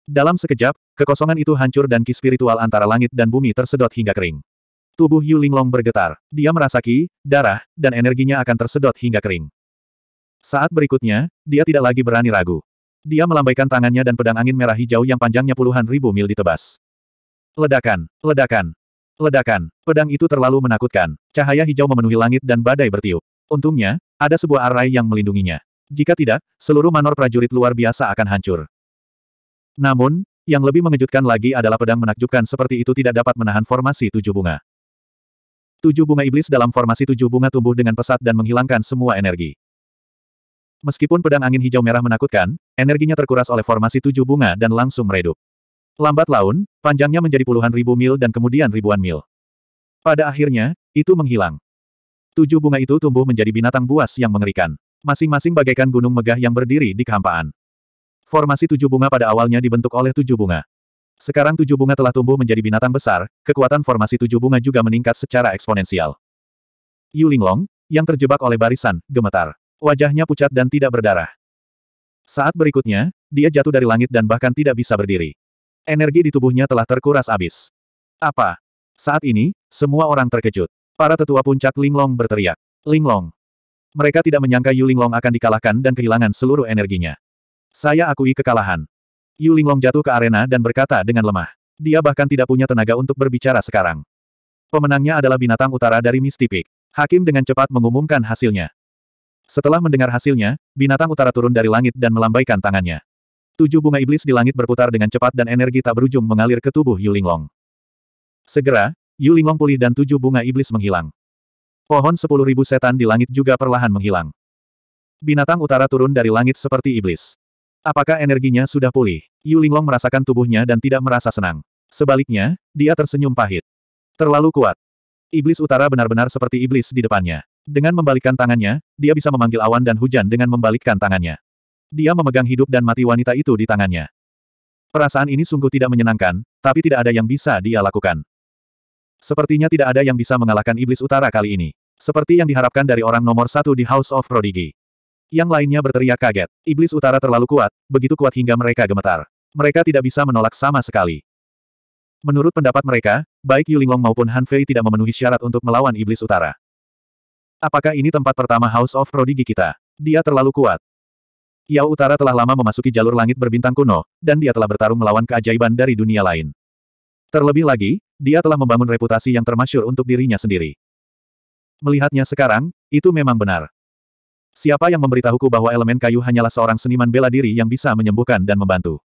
Dalam sekejap, kekosongan itu hancur dan ki spiritual antara langit dan bumi tersedot hingga kering. Tubuh Yu Linglong bergetar. Dia merasa ki, darah, dan energinya akan tersedot hingga kering. Saat berikutnya, dia tidak lagi berani ragu. Dia melambaikan tangannya dan pedang angin merah hijau yang panjangnya puluhan ribu mil ditebas. Ledakan, ledakan, ledakan. Pedang itu terlalu menakutkan. Cahaya hijau memenuhi langit dan badai bertiup. Untungnya, ada sebuah arai yang melindunginya. Jika tidak, seluruh manor prajurit luar biasa akan hancur. Namun, yang lebih mengejutkan lagi adalah pedang menakjubkan seperti itu tidak dapat menahan formasi tujuh bunga. Tujuh bunga iblis dalam formasi tujuh bunga tumbuh dengan pesat dan menghilangkan semua energi. Meskipun pedang angin hijau merah menakutkan, energinya terkuras oleh formasi tujuh bunga dan langsung meredup. Lambat laun, panjangnya menjadi puluhan ribu mil dan kemudian ribuan mil. Pada akhirnya, itu menghilang. Tujuh bunga itu tumbuh menjadi binatang buas yang mengerikan. Masing-masing bagaikan gunung megah yang berdiri di kehampaan. Formasi tujuh bunga pada awalnya dibentuk oleh tujuh bunga. Sekarang tujuh bunga telah tumbuh menjadi binatang besar, kekuatan formasi tujuh bunga juga meningkat secara eksponensial. Yu Linglong, yang terjebak oleh barisan, gemetar. Wajahnya pucat dan tidak berdarah. Saat berikutnya, dia jatuh dari langit dan bahkan tidak bisa berdiri. Energi di tubuhnya telah terkuras abis. Apa? Saat ini, semua orang terkejut. Para tetua puncak Linglong berteriak. Linglong. Mereka tidak menyangka Yu Linglong akan dikalahkan dan kehilangan seluruh energinya. Saya akui kekalahan. Yu Linglong jatuh ke arena dan berkata dengan lemah. Dia bahkan tidak punya tenaga untuk berbicara sekarang. Pemenangnya adalah binatang utara dari Mistipik. Hakim dengan cepat mengumumkan hasilnya. Setelah mendengar hasilnya, binatang utara turun dari langit dan melambaikan tangannya. Tujuh bunga iblis di langit berputar dengan cepat dan energi tak berujung mengalir ke tubuh Yu Linglong. Segera, Yu Linglong pulih dan tujuh bunga iblis menghilang. Pohon sepuluh ribu setan di langit juga perlahan menghilang. Binatang utara turun dari langit seperti iblis. Apakah energinya sudah pulih? Yu Linglong merasakan tubuhnya dan tidak merasa senang. Sebaliknya, dia tersenyum pahit. Terlalu kuat. Iblis utara benar-benar seperti iblis di depannya. Dengan membalikkan tangannya, dia bisa memanggil awan dan hujan dengan membalikkan tangannya. Dia memegang hidup dan mati wanita itu di tangannya. Perasaan ini sungguh tidak menyenangkan, tapi tidak ada yang bisa dia lakukan. Sepertinya tidak ada yang bisa mengalahkan iblis utara kali ini. Seperti yang diharapkan dari orang nomor satu di House of Prodigy. Yang lainnya berteriak kaget. Iblis utara terlalu kuat, begitu kuat hingga mereka gemetar. Mereka tidak bisa menolak sama sekali. Menurut pendapat mereka, baik Yulinglong maupun Han Fei tidak memenuhi syarat untuk melawan iblis utara. Apakah ini tempat pertama House of Prodigy kita? Dia terlalu kuat. Yao Utara telah lama memasuki jalur langit berbintang kuno, dan dia telah bertarung melawan keajaiban dari dunia lain. Terlebih lagi, dia telah membangun reputasi yang termasyur untuk dirinya sendiri. Melihatnya sekarang, itu memang benar. Siapa yang memberitahuku bahwa elemen kayu hanyalah seorang seniman bela diri yang bisa menyembuhkan dan membantu?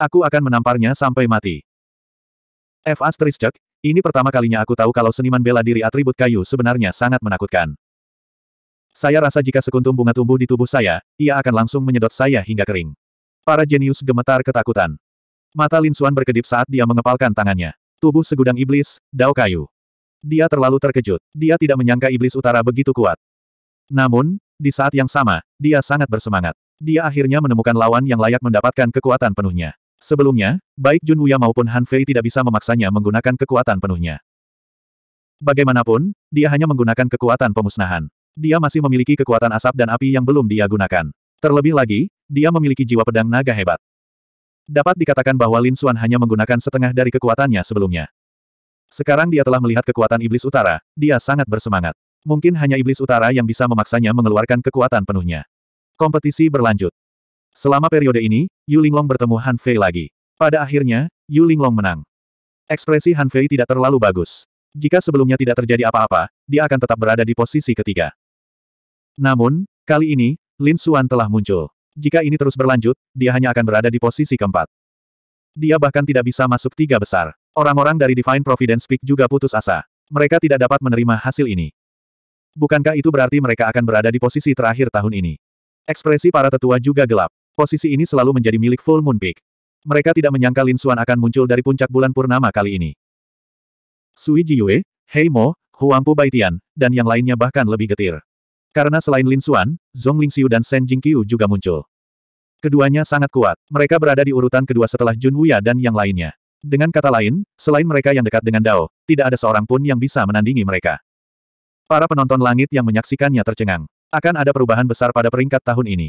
Aku akan menamparnya sampai mati. F. Asteriscek, ini pertama kalinya aku tahu kalau seniman bela diri atribut kayu sebenarnya sangat menakutkan. Saya rasa jika sekuntum bunga tumbuh di tubuh saya, ia akan langsung menyedot saya hingga kering. Para jenius gemetar ketakutan. Mata Lin Suan berkedip saat dia mengepalkan tangannya. Tubuh segudang iblis, dao kayu. Dia terlalu terkejut. Dia tidak menyangka iblis utara begitu kuat. Namun, di saat yang sama, dia sangat bersemangat. Dia akhirnya menemukan lawan yang layak mendapatkan kekuatan penuhnya. Sebelumnya, baik Jun Wuya maupun Han Fei tidak bisa memaksanya menggunakan kekuatan penuhnya. Bagaimanapun, dia hanya menggunakan kekuatan pemusnahan. Dia masih memiliki kekuatan asap dan api yang belum dia gunakan. Terlebih lagi, dia memiliki jiwa pedang naga hebat. Dapat dikatakan bahwa Lin Xuan hanya menggunakan setengah dari kekuatannya sebelumnya. Sekarang dia telah melihat kekuatan iblis utara, dia sangat bersemangat. Mungkin hanya iblis utara yang bisa memaksanya mengeluarkan kekuatan penuhnya. Kompetisi berlanjut. Selama periode ini, Yu Linglong bertemu Han Fei lagi. Pada akhirnya, Yu Linglong menang. Ekspresi Han Fei tidak terlalu bagus. Jika sebelumnya tidak terjadi apa-apa, dia akan tetap berada di posisi ketiga. Namun, kali ini, Lin Xuan telah muncul. Jika ini terus berlanjut, dia hanya akan berada di posisi keempat. Dia bahkan tidak bisa masuk tiga besar. Orang-orang dari Divine Providence Peak juga putus asa. Mereka tidak dapat menerima hasil ini. Bukankah itu berarti mereka akan berada di posisi terakhir tahun ini? Ekspresi para tetua juga gelap. Posisi ini selalu menjadi milik Full Moon Peak. Mereka tidak menyangka Lin Xuan akan muncul dari puncak bulan purnama kali ini. Sui Jiyue, Hei Mo, Huang Pu Baitian, dan yang lainnya bahkan lebih getir. Karena selain Lin Xuan, Zhong Ling Lingxiu dan Shen Jingqiu juga muncul. Keduanya sangat kuat. Mereka berada di urutan kedua setelah Jun Wuya dan yang lainnya. Dengan kata lain, selain mereka yang dekat dengan Dao, tidak ada seorang pun yang bisa menandingi mereka. Para penonton langit yang menyaksikannya tercengang. Akan ada perubahan besar pada peringkat tahun ini.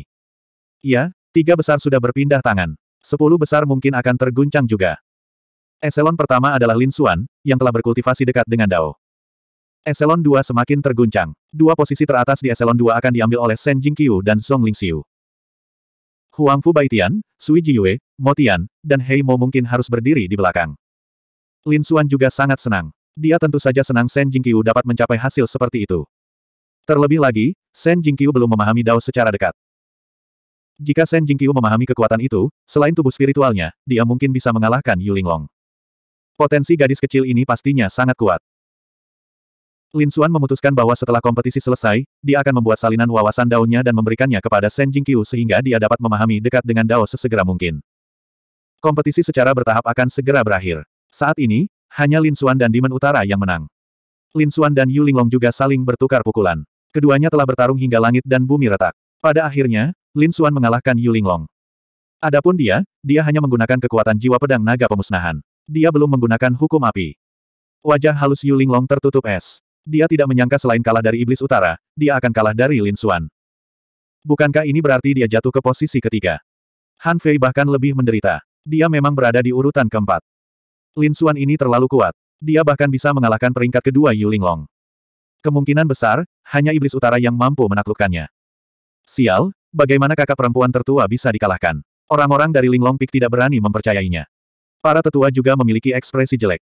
Iya, tiga besar sudah berpindah tangan. Sepuluh besar mungkin akan terguncang juga. Eselon pertama adalah Lin Suan, yang telah berkultivasi dekat dengan Dao. Eselon 2 semakin terguncang. Dua posisi teratas di Eselon 2 akan diambil oleh Shen Jingqiu dan Song Lingxiu. Fu Baitian, Sui Mo Tian, dan Hei Mo mungkin harus berdiri di belakang. Lin Suan juga sangat senang. Dia tentu saja senang Shen Jingqiu dapat mencapai hasil seperti itu. Terlebih lagi, Shen Jingqiu belum memahami Dao secara dekat. Jika Shen Jingqiu memahami kekuatan itu, selain tubuh spiritualnya, dia mungkin bisa mengalahkan Yu Linglong. Potensi gadis kecil ini pastinya sangat kuat. Lin Xuan memutuskan bahwa setelah kompetisi selesai, dia akan membuat salinan wawasan daunnya dan memberikannya kepada Shen Jingqiu sehingga dia dapat memahami dekat dengan Dao sesegera mungkin. Kompetisi secara bertahap akan segera berakhir. Saat ini, hanya Lin Xuan dan Men Utara yang menang. Lin Xuan dan Yu Linglong juga saling bertukar pukulan. Keduanya telah bertarung hingga langit dan bumi retak. Pada akhirnya, Lin Xuan mengalahkan Yu Linglong. Adapun dia, dia hanya menggunakan kekuatan jiwa pedang naga pemusnahan. Dia belum menggunakan hukum api. Wajah halus Yu Linglong tertutup es. Dia tidak menyangka selain kalah dari Iblis Utara, dia akan kalah dari Lin Xuan. Bukankah ini berarti dia jatuh ke posisi ketiga? Han Fei bahkan lebih menderita. Dia memang berada di urutan keempat. Lin Xuan ini terlalu kuat. Dia bahkan bisa mengalahkan peringkat kedua Yu Linglong. Kemungkinan besar, hanya iblis utara yang mampu menaklukkannya. Sial, bagaimana kakak perempuan tertua bisa dikalahkan? Orang-orang dari Linglong Peak tidak berani mempercayainya. Para tetua juga memiliki ekspresi jelek.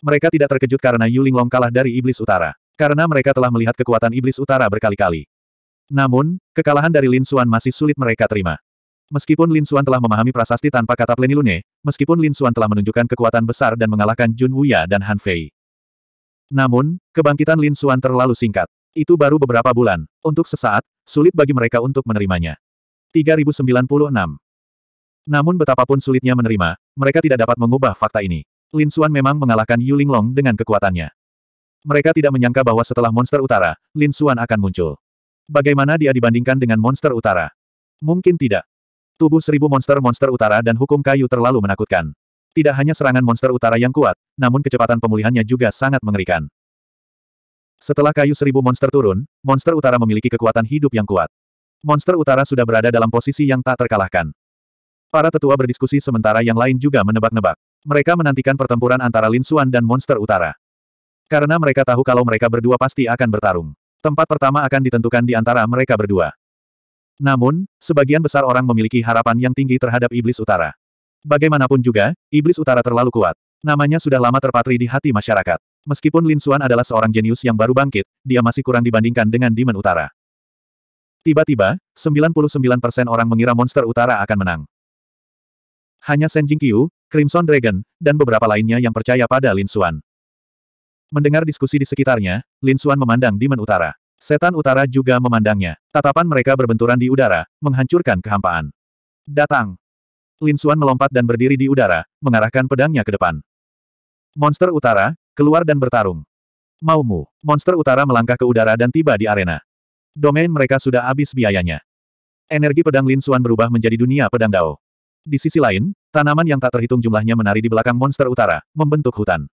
Mereka tidak terkejut karena Yu Linglong kalah dari iblis utara, karena mereka telah melihat kekuatan iblis utara berkali-kali. Namun, kekalahan dari Lin Xuan masih sulit mereka terima. Meskipun Lin Xuan telah memahami prasasti tanpa kata plenilune, meskipun Lin Xuan telah menunjukkan kekuatan besar dan mengalahkan Jun Wuya dan Han Fei. Namun, kebangkitan Lin Xuan terlalu singkat. Itu baru beberapa bulan. Untuk sesaat, sulit bagi mereka untuk menerimanya. 3096 Namun betapapun sulitnya menerima, mereka tidak dapat mengubah fakta ini. Lin Xuan memang mengalahkan Yu Linglong dengan kekuatannya. Mereka tidak menyangka bahwa setelah monster utara, Lin Xuan akan muncul. Bagaimana dia dibandingkan dengan monster utara? Mungkin tidak. Tubuh seribu monster-monster utara dan hukum kayu terlalu menakutkan. Tidak hanya serangan monster utara yang kuat, namun kecepatan pemulihannya juga sangat mengerikan. Setelah kayu seribu monster turun, monster utara memiliki kekuatan hidup yang kuat. Monster utara sudah berada dalam posisi yang tak terkalahkan. Para tetua berdiskusi sementara yang lain juga menebak-nebak. Mereka menantikan pertempuran antara Lin Xuan dan monster utara. Karena mereka tahu kalau mereka berdua pasti akan bertarung. Tempat pertama akan ditentukan di antara mereka berdua. Namun, sebagian besar orang memiliki harapan yang tinggi terhadap Iblis Utara. Bagaimanapun juga, Iblis Utara terlalu kuat. Namanya sudah lama terpatri di hati masyarakat. Meskipun Lin Xuan adalah seorang jenius yang baru bangkit, dia masih kurang dibandingkan dengan Demon Utara. Tiba-tiba, 99% orang mengira monster utara akan menang. Hanya Shen Jingqiu, Crimson Dragon, dan beberapa lainnya yang percaya pada Lin Xuan. Mendengar diskusi di sekitarnya, Lin Xuan memandang Demon Utara. Setan utara juga memandangnya. Tatapan mereka berbenturan di udara, menghancurkan kehampaan. Datang! Lin Xuan melompat dan berdiri di udara, mengarahkan pedangnya ke depan. Monster utara, keluar dan bertarung. Maumu, monster utara melangkah ke udara dan tiba di arena. Domain mereka sudah habis biayanya. Energi pedang Lin Xuan berubah menjadi dunia pedang Dao. Di sisi lain, tanaman yang tak terhitung jumlahnya menari di belakang monster utara, membentuk hutan.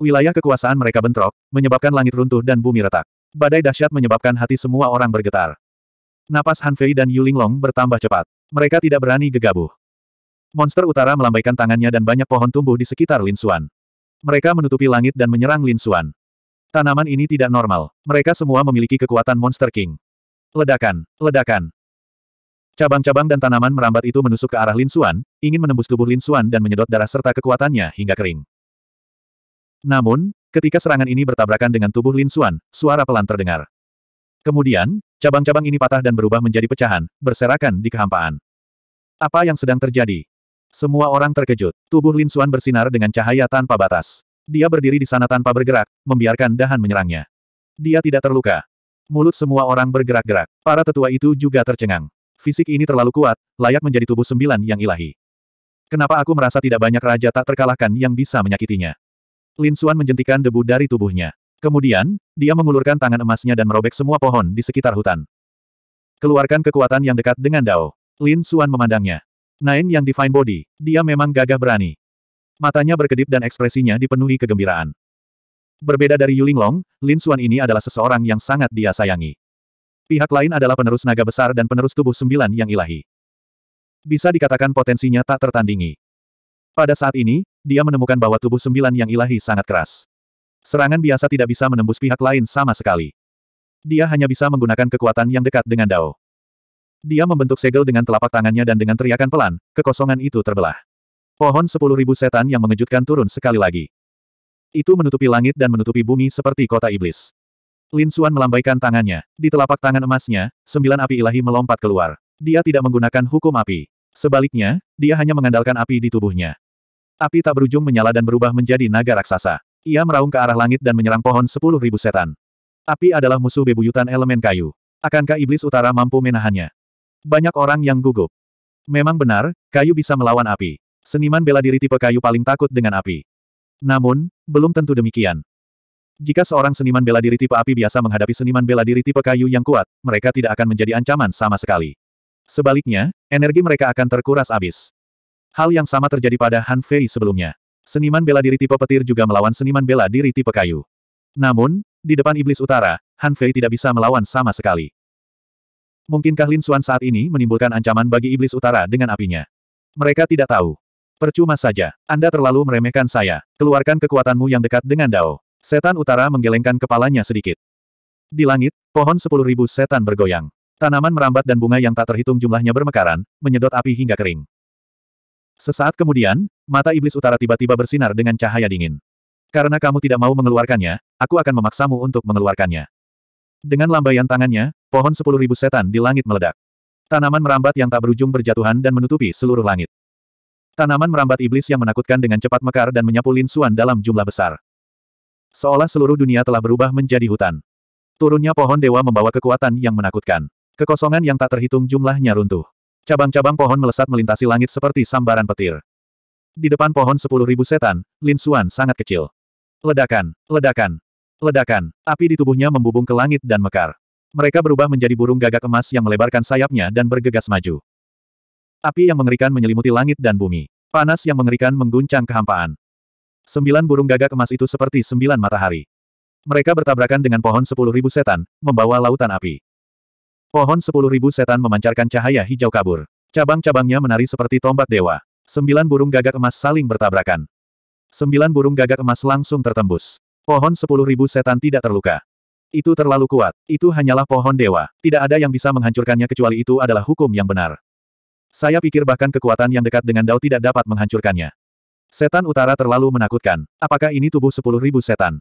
Wilayah kekuasaan mereka bentrok, menyebabkan langit runtuh dan bumi retak. Badai dahsyat menyebabkan hati semua orang bergetar. Napas Han Fei dan Yu Linglong bertambah cepat. Mereka tidak berani gegabah. Monster utara melambaikan tangannya dan banyak pohon tumbuh di sekitar Lin Xuan. Mereka menutupi langit dan menyerang Lin Xuan. Tanaman ini tidak normal. Mereka semua memiliki kekuatan Monster King. Ledakan, ledakan. Cabang-cabang dan tanaman merambat itu menusuk ke arah Lin Xuan, ingin menembus tubuh Lin Xuan dan menyedot darah serta kekuatannya hingga kering. Namun, Ketika serangan ini bertabrakan dengan tubuh Lin Xuan, suara pelan terdengar. Kemudian, cabang-cabang ini patah dan berubah menjadi pecahan, berserakan di kehampaan. Apa yang sedang terjadi? Semua orang terkejut. Tubuh Lin Xuan bersinar dengan cahaya tanpa batas. Dia berdiri di sana tanpa bergerak, membiarkan dahan menyerangnya. Dia tidak terluka. Mulut semua orang bergerak-gerak. Para tetua itu juga tercengang. Fisik ini terlalu kuat, layak menjadi tubuh sembilan yang ilahi. Kenapa aku merasa tidak banyak raja tak terkalahkan yang bisa menyakitinya? Lin Xuan menjentikan debu dari tubuhnya. Kemudian, dia mengulurkan tangan emasnya dan merobek semua pohon di sekitar hutan. Keluarkan kekuatan yang dekat dengan Dao. Lin Xuan memandangnya. Nain yang Divine Body, dia memang gagah berani. Matanya berkedip dan ekspresinya dipenuhi kegembiraan. Berbeda dari Yuling Long, Lin Xuan ini adalah seseorang yang sangat dia sayangi. Pihak lain adalah penerus naga besar dan penerus tubuh sembilan yang ilahi. Bisa dikatakan potensinya tak tertandingi. Pada saat ini, dia menemukan bahwa tubuh sembilan yang ilahi sangat keras. Serangan biasa tidak bisa menembus pihak lain sama sekali. Dia hanya bisa menggunakan kekuatan yang dekat dengan Dao. Dia membentuk segel dengan telapak tangannya dan dengan teriakan pelan, kekosongan itu terbelah. Pohon sepuluh ribu setan yang mengejutkan turun sekali lagi. Itu menutupi langit dan menutupi bumi seperti kota iblis. Lin Xuan melambaikan tangannya. Di telapak tangan emasnya, sembilan api ilahi melompat keluar. Dia tidak menggunakan hukum api. Sebaliknya, dia hanya mengandalkan api di tubuhnya. Api tak berujung menyala dan berubah menjadi naga raksasa. Ia meraung ke arah langit dan menyerang pohon sepuluh ribu setan. Api adalah musuh bebuyutan elemen kayu. Akankah iblis utara mampu menahannya? Banyak orang yang gugup. Memang benar, kayu bisa melawan api. Seniman bela diri tipe kayu paling takut dengan api. Namun, belum tentu demikian. Jika seorang seniman bela diri tipe api biasa menghadapi seniman bela diri tipe kayu yang kuat, mereka tidak akan menjadi ancaman sama sekali. Sebaliknya, energi mereka akan terkuras habis. Hal yang sama terjadi pada Han Fei sebelumnya. Seniman bela diri tipe petir juga melawan seniman bela diri tipe kayu. Namun, di depan iblis utara, Han Fei tidak bisa melawan sama sekali. Mungkinkah Lin Xuan saat ini menimbulkan ancaman bagi iblis utara dengan apinya? Mereka tidak tahu. Percuma saja, Anda terlalu meremehkan saya. Keluarkan kekuatanmu yang dekat dengan Dao. Setan utara menggelengkan kepalanya sedikit. Di langit, pohon sepuluh ribu setan bergoyang. Tanaman merambat dan bunga yang tak terhitung jumlahnya bermekaran, menyedot api hingga kering. Sesaat kemudian, mata iblis utara tiba-tiba bersinar dengan cahaya dingin. Karena kamu tidak mau mengeluarkannya, aku akan memaksamu untuk mengeluarkannya. Dengan lambaian tangannya, pohon sepuluh ribu setan di langit meledak. Tanaman merambat yang tak berujung berjatuhan dan menutupi seluruh langit. Tanaman merambat iblis yang menakutkan dengan cepat mekar dan menyapu Lin Xuan dalam jumlah besar. Seolah seluruh dunia telah berubah menjadi hutan. Turunnya pohon dewa membawa kekuatan yang menakutkan. Kekosongan yang tak terhitung jumlahnya runtuh. Cabang-cabang pohon melesat melintasi langit seperti sambaran petir. Di depan pohon sepuluh ribu setan, Lin Xuan sangat kecil. Ledakan, ledakan, ledakan, api di tubuhnya membubung ke langit dan mekar. Mereka berubah menjadi burung gagak emas yang melebarkan sayapnya dan bergegas maju. Api yang mengerikan menyelimuti langit dan bumi. Panas yang mengerikan mengguncang kehampaan. Sembilan burung gagak emas itu seperti sembilan matahari. Mereka bertabrakan dengan pohon sepuluh ribu setan, membawa lautan api. Pohon sepuluh ribu setan memancarkan cahaya hijau kabur. Cabang-cabangnya menari seperti tombak dewa. Sembilan burung gagak emas saling bertabrakan. Sembilan burung gagak emas langsung tertembus. Pohon sepuluh ribu setan tidak terluka. Itu terlalu kuat. Itu hanyalah pohon dewa. Tidak ada yang bisa menghancurkannya kecuali itu adalah hukum yang benar. Saya pikir bahkan kekuatan yang dekat dengan Dao tidak dapat menghancurkannya. Setan utara terlalu menakutkan. Apakah ini tubuh sepuluh ribu setan?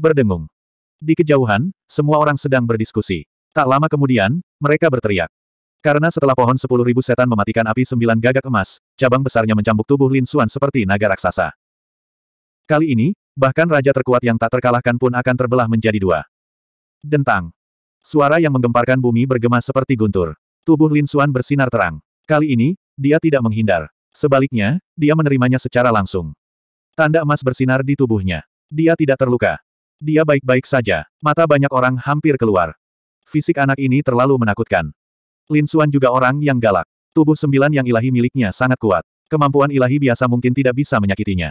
Berdengung. Di kejauhan, semua orang sedang berdiskusi. Tak lama kemudian, mereka berteriak. Karena setelah pohon sepuluh ribu setan mematikan api sembilan gagak emas, cabang besarnya mencambuk tubuh Lin Xuan seperti naga raksasa. Kali ini, bahkan raja terkuat yang tak terkalahkan pun akan terbelah menjadi dua. Dentang. Suara yang menggemparkan bumi bergema seperti guntur. Tubuh Lin Xuan bersinar terang. Kali ini, dia tidak menghindar. Sebaliknya, dia menerimanya secara langsung. Tanda emas bersinar di tubuhnya. Dia tidak terluka. Dia baik-baik saja. Mata banyak orang hampir keluar. Fisik anak ini terlalu menakutkan. Lin Xuan juga orang yang galak. Tubuh sembilan yang ilahi miliknya sangat kuat. Kemampuan ilahi biasa mungkin tidak bisa menyakitinya.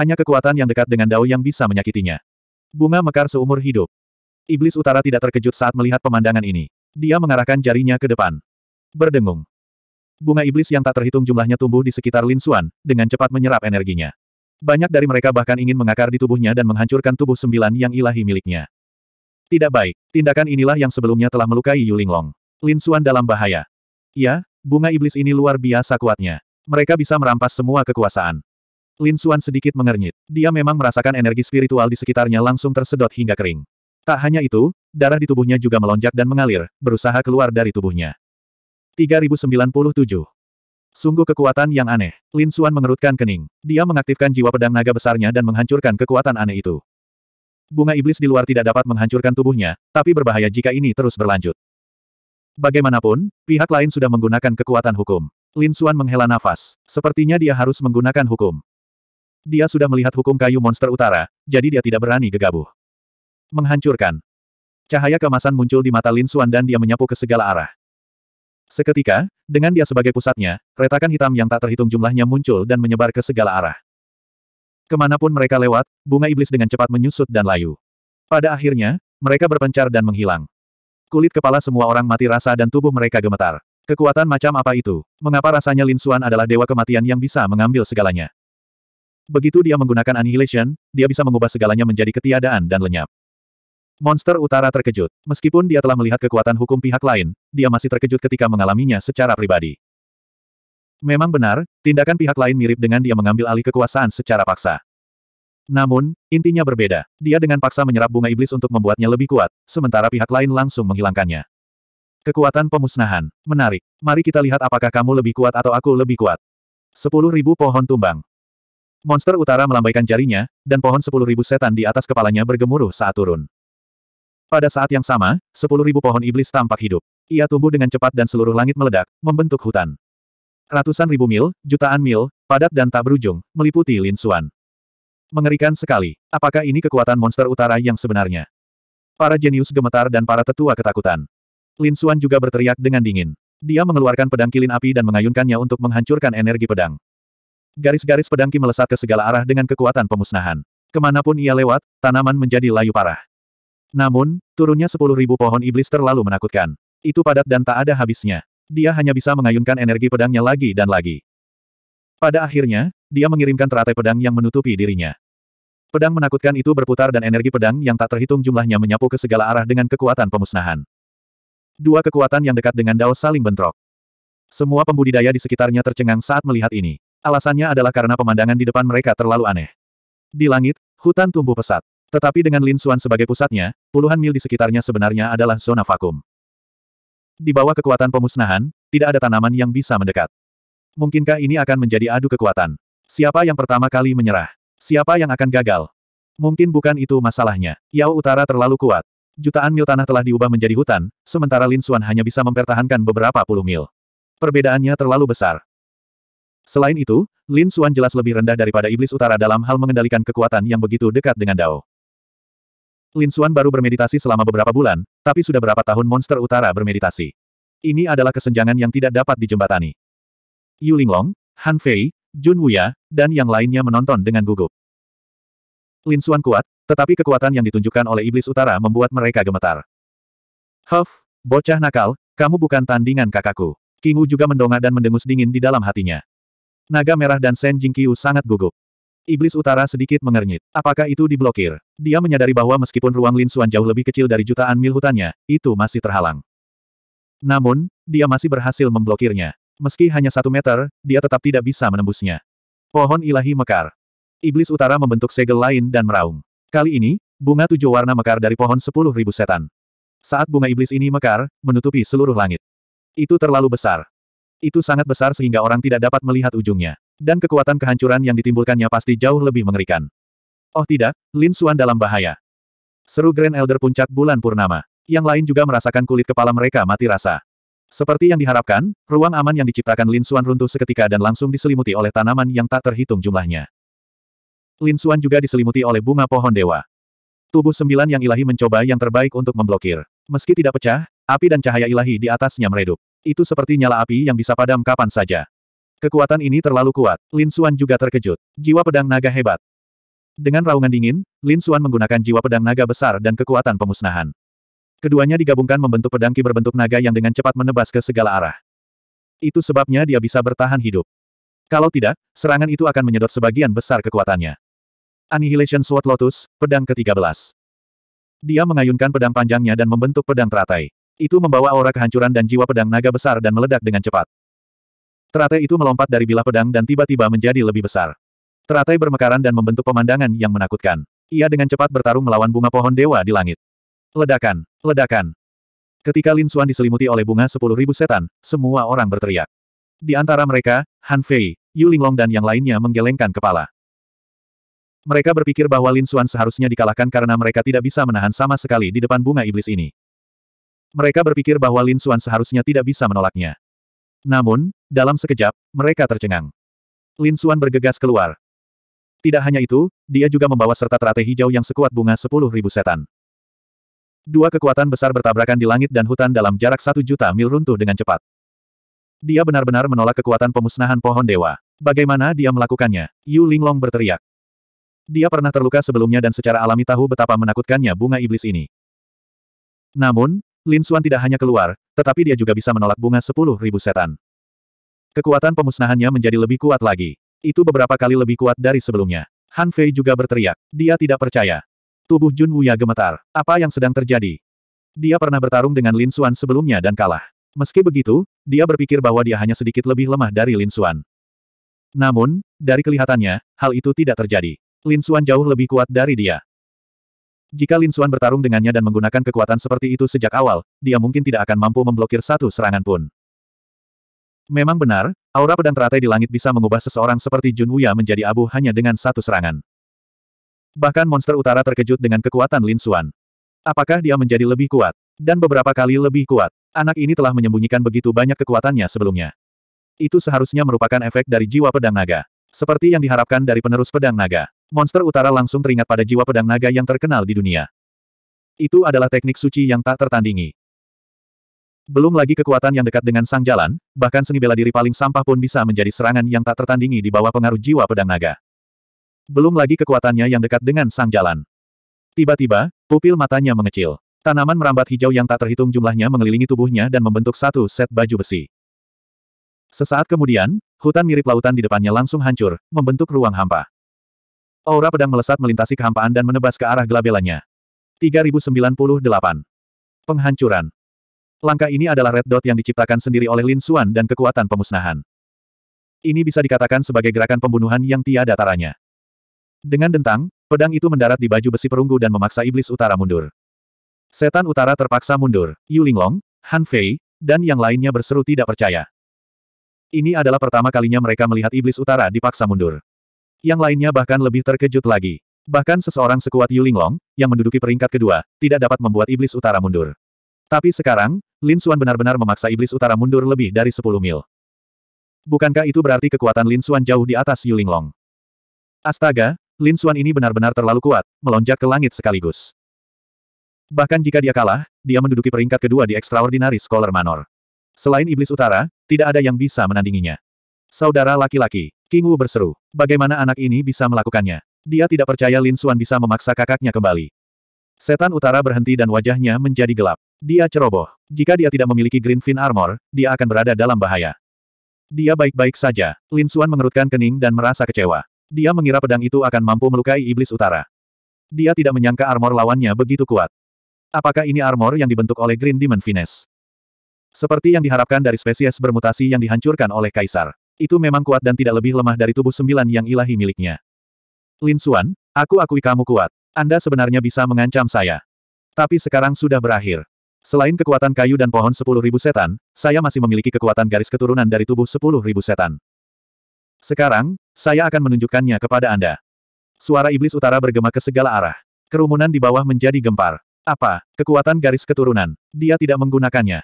Hanya kekuatan yang dekat dengan Dao yang bisa menyakitinya. Bunga mekar seumur hidup. Iblis utara tidak terkejut saat melihat pemandangan ini. Dia mengarahkan jarinya ke depan. Berdengung. Bunga iblis yang tak terhitung jumlahnya tumbuh di sekitar Lin Xuan, dengan cepat menyerap energinya. Banyak dari mereka bahkan ingin mengakar di tubuhnya dan menghancurkan tubuh sembilan yang ilahi miliknya. Tidak baik. Tindakan inilah yang sebelumnya telah melukai Yu Linglong. Lin Xuan dalam bahaya. Ya, bunga iblis ini luar biasa kuatnya. Mereka bisa merampas semua kekuasaan. Lin Xuan sedikit mengernyit. Dia memang merasakan energi spiritual di sekitarnya langsung tersedot hingga kering. Tak hanya itu, darah di tubuhnya juga melonjak dan mengalir, berusaha keluar dari tubuhnya. 3097. Sungguh kekuatan yang aneh. Lin Xuan mengerutkan kening. Dia mengaktifkan jiwa pedang naga besarnya dan menghancurkan kekuatan aneh itu. Bunga iblis di luar tidak dapat menghancurkan tubuhnya, tapi berbahaya jika ini terus berlanjut. Bagaimanapun, pihak lain sudah menggunakan kekuatan hukum. Lin Xuan menghela nafas. Sepertinya dia harus menggunakan hukum. Dia sudah melihat hukum kayu monster utara, jadi dia tidak berani gegabah. Menghancurkan. Cahaya kemasan muncul di mata Lin Xuan dan dia menyapu ke segala arah. Seketika, dengan dia sebagai pusatnya, retakan hitam yang tak terhitung jumlahnya muncul dan menyebar ke segala arah. Kemanapun mereka lewat, bunga iblis dengan cepat menyusut dan layu. Pada akhirnya, mereka berpencar dan menghilang. Kulit kepala semua orang mati rasa dan tubuh mereka gemetar. Kekuatan macam apa itu? Mengapa rasanya Lin Xuan adalah dewa kematian yang bisa mengambil segalanya? Begitu dia menggunakan Annihilation, dia bisa mengubah segalanya menjadi ketiadaan dan lenyap. Monster utara terkejut. Meskipun dia telah melihat kekuatan hukum pihak lain, dia masih terkejut ketika mengalaminya secara pribadi. Memang benar, tindakan pihak lain mirip dengan dia mengambil alih kekuasaan secara paksa. Namun, intinya berbeda. Dia dengan paksa menyerap bunga iblis untuk membuatnya lebih kuat, sementara pihak lain langsung menghilangkannya. Kekuatan pemusnahan. Menarik. Mari kita lihat apakah kamu lebih kuat atau aku lebih kuat. Sepuluh pohon tumbang. Monster utara melambaikan jarinya, dan pohon sepuluh setan di atas kepalanya bergemuruh saat turun. Pada saat yang sama, sepuluh pohon iblis tampak hidup. Ia tumbuh dengan cepat dan seluruh langit meledak, membentuk hutan. Ratusan ribu mil, jutaan mil, padat dan tak berujung, meliputi Lin Xuan. Mengerikan sekali. Apakah ini kekuatan monster utara yang sebenarnya? Para jenius gemetar dan para tetua ketakutan. Lin Xuan juga berteriak dengan dingin. Dia mengeluarkan pedang kilin api dan mengayunkannya untuk menghancurkan energi pedang. Garis-garis pedang ki melesat ke segala arah dengan kekuatan pemusnahan. Kemanapun ia lewat, tanaman menjadi layu parah. Namun, turunnya sepuluh ribu pohon iblis terlalu menakutkan. Itu padat dan tak ada habisnya dia hanya bisa mengayunkan energi pedangnya lagi dan lagi. Pada akhirnya, dia mengirimkan teratai pedang yang menutupi dirinya. Pedang menakutkan itu berputar dan energi pedang yang tak terhitung jumlahnya menyapu ke segala arah dengan kekuatan pemusnahan. Dua kekuatan yang dekat dengan Dao saling bentrok. Semua pembudidaya di sekitarnya tercengang saat melihat ini. Alasannya adalah karena pemandangan di depan mereka terlalu aneh. Di langit, hutan tumbuh pesat. Tetapi dengan Lin Xuan sebagai pusatnya, puluhan mil di sekitarnya sebenarnya adalah zona vakum. Di bawah kekuatan pemusnahan, tidak ada tanaman yang bisa mendekat. Mungkinkah ini akan menjadi adu kekuatan? Siapa yang pertama kali menyerah? Siapa yang akan gagal? Mungkin bukan itu masalahnya. Yao Utara terlalu kuat. Jutaan mil tanah telah diubah menjadi hutan, sementara Lin Xuan hanya bisa mempertahankan beberapa puluh mil. Perbedaannya terlalu besar. Selain itu, Lin Xuan jelas lebih rendah daripada iblis utara dalam hal mengendalikan kekuatan yang begitu dekat dengan Dao. Lin Xuan baru bermeditasi selama beberapa bulan, tapi sudah berapa tahun monster utara bermeditasi. Ini adalah kesenjangan yang tidak dapat dijembatani. Yu Linglong, Han Fei, Jun Wuya, dan yang lainnya menonton dengan gugup. Lin Xuan kuat, tetapi kekuatan yang ditunjukkan oleh iblis utara membuat mereka gemetar. Huff, bocah nakal, kamu bukan tandingan kakakku. Kingu juga mendongak dan mendengus dingin di dalam hatinya. Naga merah dan Sen Jingqiu sangat gugup. Iblis Utara sedikit mengernyit. Apakah itu diblokir? Dia menyadari bahwa meskipun ruang Lin Suan jauh lebih kecil dari jutaan mil hutannya, itu masih terhalang. Namun, dia masih berhasil memblokirnya. Meski hanya satu meter, dia tetap tidak bisa menembusnya. Pohon ilahi mekar. Iblis Utara membentuk segel lain dan meraung. Kali ini, bunga tujuh warna mekar dari pohon sepuluh ribu setan. Saat bunga iblis ini mekar, menutupi seluruh langit. Itu terlalu besar. Itu sangat besar sehingga orang tidak dapat melihat ujungnya. Dan kekuatan kehancuran yang ditimbulkannya pasti jauh lebih mengerikan. Oh tidak, Lin Xuan dalam bahaya. Seru Grand Elder Puncak Bulan Purnama. Yang lain juga merasakan kulit kepala mereka mati rasa. Seperti yang diharapkan, ruang aman yang diciptakan Lin Xuan runtuh seketika dan langsung diselimuti oleh tanaman yang tak terhitung jumlahnya. Lin Xuan juga diselimuti oleh bunga pohon dewa. Tubuh sembilan yang ilahi mencoba yang terbaik untuk memblokir. Meski tidak pecah, api dan cahaya ilahi di atasnya meredup. Itu seperti nyala api yang bisa padam kapan saja. Kekuatan ini terlalu kuat. Lin Xuan juga terkejut. Jiwa pedang naga hebat. Dengan raungan dingin, Lin Xuan menggunakan jiwa pedang naga besar dan kekuatan pemusnahan. Keduanya digabungkan membentuk pedang ki berbentuk naga yang dengan cepat menebas ke segala arah. Itu sebabnya dia bisa bertahan hidup. Kalau tidak, serangan itu akan menyedot sebagian besar kekuatannya. Annihilation Sword Lotus, pedang ke-13. Dia mengayunkan pedang panjangnya dan membentuk pedang teratai. Itu membawa aura kehancuran dan jiwa pedang naga besar dan meledak dengan cepat. Teratai itu melompat dari bilah pedang dan tiba-tiba menjadi lebih besar. Teratai bermekaran dan membentuk pemandangan yang menakutkan. Ia dengan cepat bertarung melawan bunga pohon dewa di langit. Ledakan! Ledakan! Ketika Lin Xuan diselimuti oleh bunga sepuluh ribu setan, semua orang berteriak. Di antara mereka, Han Fei, Yu Linglong dan yang lainnya menggelengkan kepala. Mereka berpikir bahwa Lin Xuan seharusnya dikalahkan karena mereka tidak bisa menahan sama sekali di depan bunga iblis ini. Mereka berpikir bahwa Lin Xuan seharusnya tidak bisa menolaknya. Namun, dalam sekejap, mereka tercengang. Lin Suan bergegas keluar. Tidak hanya itu, dia juga membawa serta teratai hijau yang sekuat bunga sepuluh ribu setan. Dua kekuatan besar bertabrakan di langit dan hutan dalam jarak satu juta mil runtuh dengan cepat. Dia benar-benar menolak kekuatan pemusnahan pohon dewa. Bagaimana dia melakukannya? Yu Linglong berteriak. Dia pernah terluka sebelumnya dan secara alami tahu betapa menakutkannya bunga iblis ini. Namun, Lin Suan tidak hanya keluar, tetapi dia juga bisa menolak bunga sepuluh ribu setan. Kekuatan pemusnahannya menjadi lebih kuat lagi. Itu beberapa kali lebih kuat dari sebelumnya. Han Fei juga berteriak. Dia tidak percaya. Tubuh Jun Wuya gemetar. Apa yang sedang terjadi? Dia pernah bertarung dengan Lin Suan sebelumnya dan kalah. Meski begitu, dia berpikir bahwa dia hanya sedikit lebih lemah dari Lin Suan. Namun, dari kelihatannya, hal itu tidak terjadi. Lin Suan jauh lebih kuat dari dia. Jika Lin Xuan bertarung dengannya dan menggunakan kekuatan seperti itu sejak awal, dia mungkin tidak akan mampu memblokir satu serangan pun. Memang benar, aura pedang teratai di langit bisa mengubah seseorang seperti Jun Wuya menjadi abu hanya dengan satu serangan. Bahkan monster utara terkejut dengan kekuatan Lin Xuan. Apakah dia menjadi lebih kuat? Dan beberapa kali lebih kuat. Anak ini telah menyembunyikan begitu banyak kekuatannya sebelumnya. Itu seharusnya merupakan efek dari jiwa pedang naga. Seperti yang diharapkan dari penerus pedang naga, monster utara langsung teringat pada jiwa pedang naga yang terkenal di dunia. Itu adalah teknik suci yang tak tertandingi. Belum lagi kekuatan yang dekat dengan sang jalan, bahkan seni bela diri paling sampah pun bisa menjadi serangan yang tak tertandingi di bawah pengaruh jiwa pedang naga. Belum lagi kekuatannya yang dekat dengan sang jalan. Tiba-tiba, pupil matanya mengecil. Tanaman merambat hijau yang tak terhitung jumlahnya mengelilingi tubuhnya dan membentuk satu set baju besi. Sesaat kemudian, hutan mirip lautan di depannya langsung hancur, membentuk ruang hampa. Aura pedang melesat melintasi kehampaan dan menebas ke arah gelabelannya. 3098. Penghancuran. Langkah ini adalah red dot yang diciptakan sendiri oleh Lin Xuan dan kekuatan pemusnahan. Ini bisa dikatakan sebagai gerakan pembunuhan yang tiada taranya. Dengan dentang, pedang itu mendarat di baju besi perunggu dan memaksa iblis utara mundur. Setan utara terpaksa mundur, Yu Linglong, Han Fei, dan yang lainnya berseru tidak percaya. Ini adalah pertama kalinya mereka melihat iblis utara dipaksa mundur. Yang lainnya bahkan lebih terkejut lagi. Bahkan seseorang sekuat Yu Linglong, yang menduduki peringkat kedua, tidak dapat membuat iblis utara mundur. Tapi sekarang, Lin Xuan benar-benar memaksa iblis utara mundur lebih dari 10 mil. Bukankah itu berarti kekuatan Lin Xuan jauh di atas Yu Linglong? Astaga, Lin Xuan ini benar-benar terlalu kuat, melonjak ke langit sekaligus. Bahkan jika dia kalah, dia menduduki peringkat kedua di Extraordinary Scholar Manor. Selain iblis utara, tidak ada yang bisa menandinginya. Saudara laki-laki, King Wu berseru. Bagaimana anak ini bisa melakukannya? Dia tidak percaya Lin Xuan bisa memaksa kakaknya kembali. Setan utara berhenti dan wajahnya menjadi gelap. Dia ceroboh. Jika dia tidak memiliki Green Fin Armor, dia akan berada dalam bahaya. Dia baik-baik saja. Lin Xuan mengerutkan kening dan merasa kecewa. Dia mengira pedang itu akan mampu melukai iblis utara. Dia tidak menyangka armor lawannya begitu kuat. Apakah ini armor yang dibentuk oleh Green Demon Finesse? Seperti yang diharapkan dari spesies bermutasi yang dihancurkan oleh Kaisar. Itu memang kuat dan tidak lebih lemah dari tubuh sembilan yang ilahi miliknya. Lin Xuan, aku akui kamu kuat. Anda sebenarnya bisa mengancam saya. Tapi sekarang sudah berakhir. Selain kekuatan kayu dan pohon sepuluh ribu setan, saya masih memiliki kekuatan garis keturunan dari tubuh sepuluh ribu setan. Sekarang, saya akan menunjukkannya kepada Anda. Suara iblis utara bergema ke segala arah. Kerumunan di bawah menjadi gempar. Apa? Kekuatan garis keturunan. Dia tidak menggunakannya.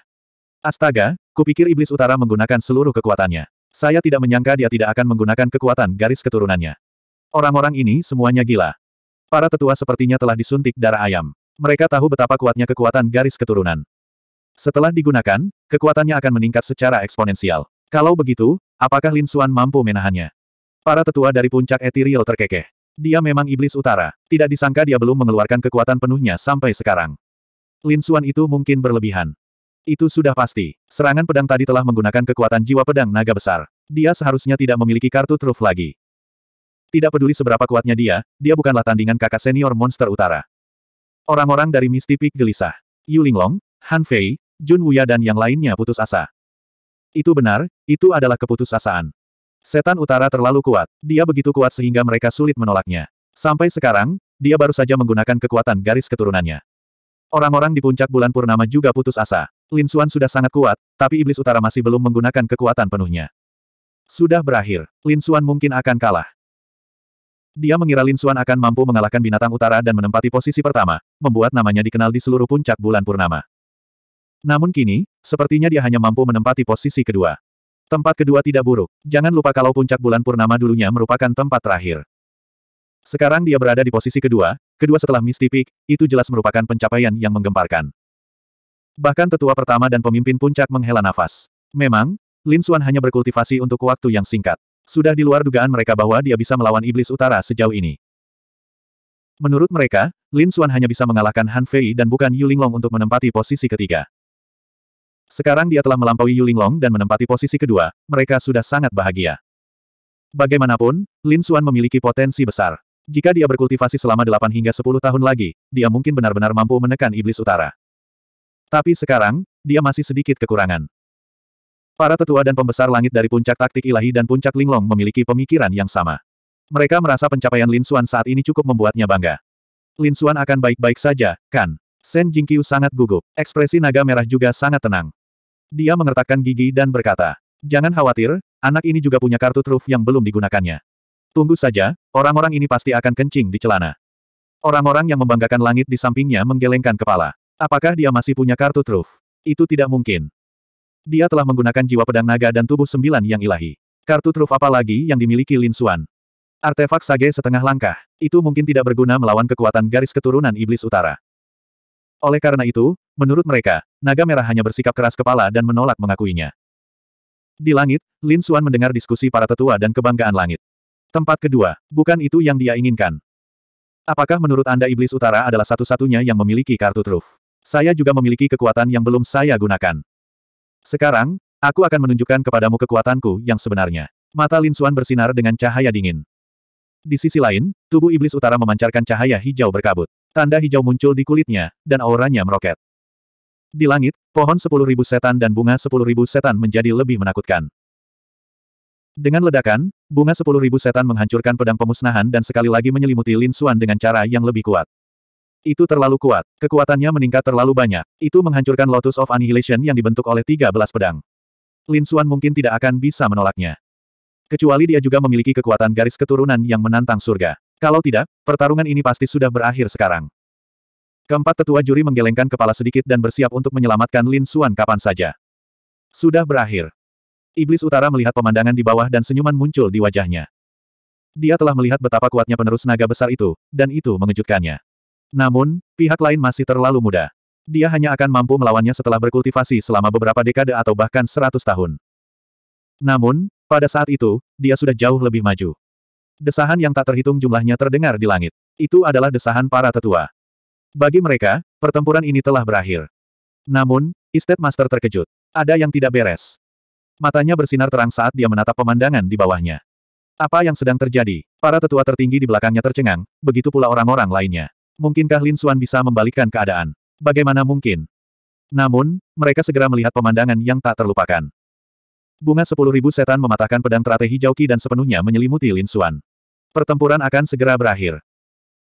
Astaga, kupikir iblis utara menggunakan seluruh kekuatannya. Saya tidak menyangka dia tidak akan menggunakan kekuatan garis keturunannya. Orang-orang ini semuanya gila. Para tetua sepertinya telah disuntik darah ayam. Mereka tahu betapa kuatnya kekuatan garis keturunan. Setelah digunakan, kekuatannya akan meningkat secara eksponensial. Kalau begitu, apakah Lin Xuan mampu menahannya? Para tetua dari puncak etiril terkekeh. Dia memang iblis utara. Tidak disangka dia belum mengeluarkan kekuatan penuhnya sampai sekarang. Lin Xuan itu mungkin berlebihan. Itu sudah pasti. Serangan pedang tadi telah menggunakan kekuatan jiwa pedang naga besar. Dia seharusnya tidak memiliki kartu truf lagi. Tidak peduli seberapa kuatnya dia, dia bukanlah tandingan kakak senior monster utara. Orang-orang dari Misty Peak gelisah. Yu Linglong, Han Fei, Jun Wuya dan yang lainnya putus asa. Itu benar, itu adalah keputusasaan. Setan utara terlalu kuat. Dia begitu kuat sehingga mereka sulit menolaknya. Sampai sekarang, dia baru saja menggunakan kekuatan garis keturunannya. Orang-orang di puncak bulan purnama juga putus asa. Lin Xuan sudah sangat kuat, tapi Iblis Utara masih belum menggunakan kekuatan penuhnya. Sudah berakhir, Lin Xuan mungkin akan kalah. Dia mengira Lin Xuan akan mampu mengalahkan binatang utara dan menempati posisi pertama, membuat namanya dikenal di seluruh puncak bulan purnama. Namun kini, sepertinya dia hanya mampu menempati posisi kedua. Tempat kedua tidak buruk, jangan lupa kalau puncak bulan purnama dulunya merupakan tempat terakhir. Sekarang dia berada di posisi kedua, kedua setelah Misty Peak, itu jelas merupakan pencapaian yang menggemparkan. Bahkan tetua pertama dan pemimpin puncak menghela nafas. Memang, Lin Xuan hanya berkultivasi untuk waktu yang singkat. Sudah di luar dugaan mereka bahwa dia bisa melawan iblis utara sejauh ini. Menurut mereka, Lin Xuan hanya bisa mengalahkan Han Fei dan bukan Yu Linglong untuk menempati posisi ketiga. Sekarang dia telah melampaui Yu Linglong dan menempati posisi kedua, mereka sudah sangat bahagia. Bagaimanapun, Lin Xuan memiliki potensi besar. Jika dia berkultivasi selama 8 hingga 10 tahun lagi, dia mungkin benar-benar mampu menekan iblis utara. Tapi sekarang, dia masih sedikit kekurangan. Para tetua dan pembesar langit dari puncak taktik ilahi dan puncak linglong memiliki pemikiran yang sama. Mereka merasa pencapaian Lin Xuan saat ini cukup membuatnya bangga. Lin Xuan akan baik-baik saja, kan? Shen Jingqiu sangat gugup. Ekspresi naga merah juga sangat tenang. Dia mengertakkan gigi dan berkata, Jangan khawatir, anak ini juga punya kartu truf yang belum digunakannya. Tunggu saja, orang-orang ini pasti akan kencing di celana. Orang-orang yang membanggakan langit di sampingnya menggelengkan kepala. Apakah dia masih punya kartu truf? Itu tidak mungkin. Dia telah menggunakan jiwa pedang naga dan tubuh sembilan yang ilahi. Kartu truf apa lagi yang dimiliki Lin Xuan? Artefak sage setengah langkah. Itu mungkin tidak berguna melawan kekuatan garis keturunan iblis utara. Oleh karena itu, menurut mereka, naga merah hanya bersikap keras kepala dan menolak mengakuinya. Di langit, Lin Xuan mendengar diskusi para tetua dan kebanggaan langit. Tempat kedua, bukan itu yang dia inginkan. Apakah menurut Anda iblis utara adalah satu-satunya yang memiliki kartu truf? Saya juga memiliki kekuatan yang belum saya gunakan. Sekarang, aku akan menunjukkan kepadamu kekuatanku yang sebenarnya. Mata Lin Suan bersinar dengan cahaya dingin. Di sisi lain, tubuh iblis utara memancarkan cahaya hijau berkabut. Tanda hijau muncul di kulitnya, dan auranya meroket. Di langit, pohon sepuluh ribu setan dan bunga sepuluh ribu setan menjadi lebih menakutkan. Dengan ledakan, bunga sepuluh ribu setan menghancurkan pedang pemusnahan dan sekali lagi menyelimuti Lin Suan dengan cara yang lebih kuat. Itu terlalu kuat. Kekuatannya meningkat terlalu banyak. Itu menghancurkan Lotus of Annihilation yang dibentuk oleh 13 pedang. Lin Xuan mungkin tidak akan bisa menolaknya. Kecuali dia juga memiliki kekuatan garis keturunan yang menantang surga. Kalau tidak, pertarungan ini pasti sudah berakhir sekarang. Keempat tetua juri menggelengkan kepala sedikit dan bersiap untuk menyelamatkan Lin Xuan kapan saja. Sudah berakhir. Iblis utara melihat pemandangan di bawah dan senyuman muncul di wajahnya. Dia telah melihat betapa kuatnya penerus naga besar itu, dan itu mengejutkannya. Namun, pihak lain masih terlalu muda. Dia hanya akan mampu melawannya setelah berkultivasi selama beberapa dekade atau bahkan seratus tahun. Namun, pada saat itu, dia sudah jauh lebih maju. Desahan yang tak terhitung jumlahnya terdengar di langit. Itu adalah desahan para tetua. Bagi mereka, pertempuran ini telah berakhir. Namun, Estate Master terkejut. Ada yang tidak beres. Matanya bersinar terang saat dia menatap pemandangan di bawahnya. Apa yang sedang terjadi? Para tetua tertinggi di belakangnya tercengang, begitu pula orang-orang lainnya. Mungkinkah Lin Xuan bisa membalikkan keadaan? Bagaimana mungkin? Namun, mereka segera melihat pemandangan yang tak terlupakan. Bunga sepuluh ribu setan mematahkan pedang teratai hijau Ki dan sepenuhnya menyelimuti Lin Xuan. Pertempuran akan segera berakhir.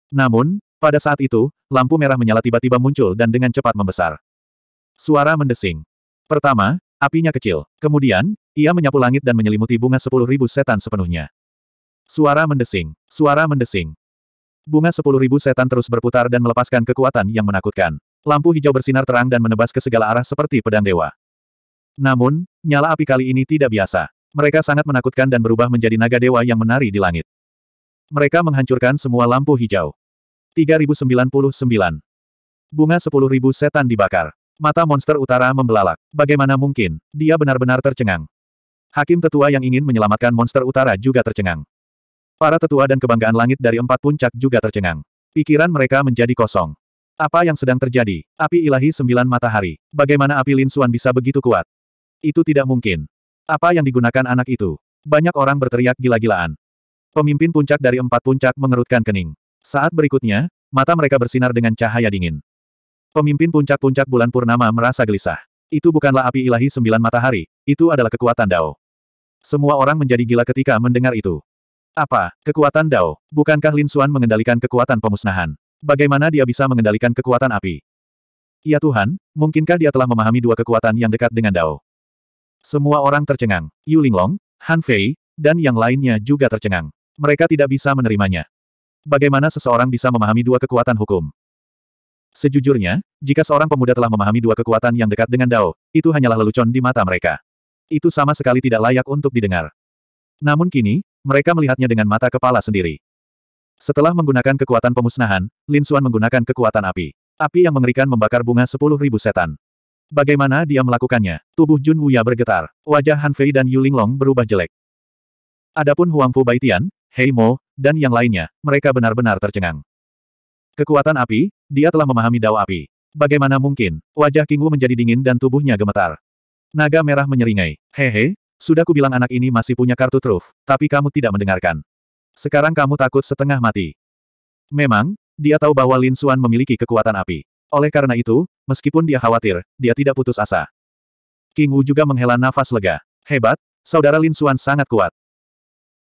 Namun, pada saat itu, lampu merah menyala tiba-tiba muncul dan dengan cepat membesar. Suara mendesing. Pertama, apinya kecil. Kemudian, ia menyapu langit dan menyelimuti bunga sepuluh ribu setan sepenuhnya. Suara mendesing. Suara mendesing. Bunga sepuluh ribu setan terus berputar dan melepaskan kekuatan yang menakutkan. Lampu hijau bersinar terang dan menebas ke segala arah seperti pedang dewa. Namun, nyala api kali ini tidak biasa. Mereka sangat menakutkan dan berubah menjadi naga dewa yang menari di langit. Mereka menghancurkan semua lampu hijau. 3099. Bunga sepuluh ribu setan dibakar. Mata monster utara membelalak. Bagaimana mungkin? Dia benar-benar tercengang. Hakim tetua yang ingin menyelamatkan monster utara juga tercengang. Para tetua dan kebanggaan langit dari empat puncak juga tercengang. Pikiran mereka menjadi kosong. Apa yang sedang terjadi? Api ilahi sembilan matahari. Bagaimana api Lin Xuan bisa begitu kuat? Itu tidak mungkin. Apa yang digunakan anak itu? Banyak orang berteriak gila-gilaan. Pemimpin puncak dari empat puncak mengerutkan kening. Saat berikutnya, mata mereka bersinar dengan cahaya dingin. Pemimpin puncak-puncak bulan purnama merasa gelisah. Itu bukanlah api ilahi sembilan matahari, itu adalah kekuatan Dao. Semua orang menjadi gila ketika mendengar itu. Apa, kekuatan Dao? Bukankah Lin Xuan mengendalikan kekuatan pemusnahan? Bagaimana dia bisa mengendalikan kekuatan api? Ya Tuhan, mungkinkah dia telah memahami dua kekuatan yang dekat dengan Dao? Semua orang tercengang. Yu Linglong, Han Fei, dan yang lainnya juga tercengang. Mereka tidak bisa menerimanya. Bagaimana seseorang bisa memahami dua kekuatan hukum? Sejujurnya, jika seorang pemuda telah memahami dua kekuatan yang dekat dengan Dao, itu hanyalah lelucon di mata mereka. Itu sama sekali tidak layak untuk didengar. Namun kini, mereka melihatnya dengan mata kepala sendiri. Setelah menggunakan kekuatan pemusnahan, Lin Suan menggunakan kekuatan api. Api yang mengerikan membakar bunga sepuluh ribu setan. Bagaimana dia melakukannya? Tubuh Jun Wuya bergetar. Wajah Han Fei dan Yu Linglong berubah jelek. Adapun Huang Fu Baitian, Hei Mo, dan yang lainnya, mereka benar-benar tercengang. Kekuatan api, dia telah memahami dao api. Bagaimana mungkin? Wajah King Wu menjadi dingin dan tubuhnya gemetar. Naga merah menyeringai. Hehe, sudah kubilang anak ini masih punya kartu truf, tapi kamu tidak mendengarkan. Sekarang kamu takut setengah mati. Memang, dia tahu bahwa Lin Xuan memiliki kekuatan api. Oleh karena itu, meskipun dia khawatir, dia tidak putus asa. King Wu juga menghela nafas lega. Hebat, saudara Lin Xuan sangat kuat.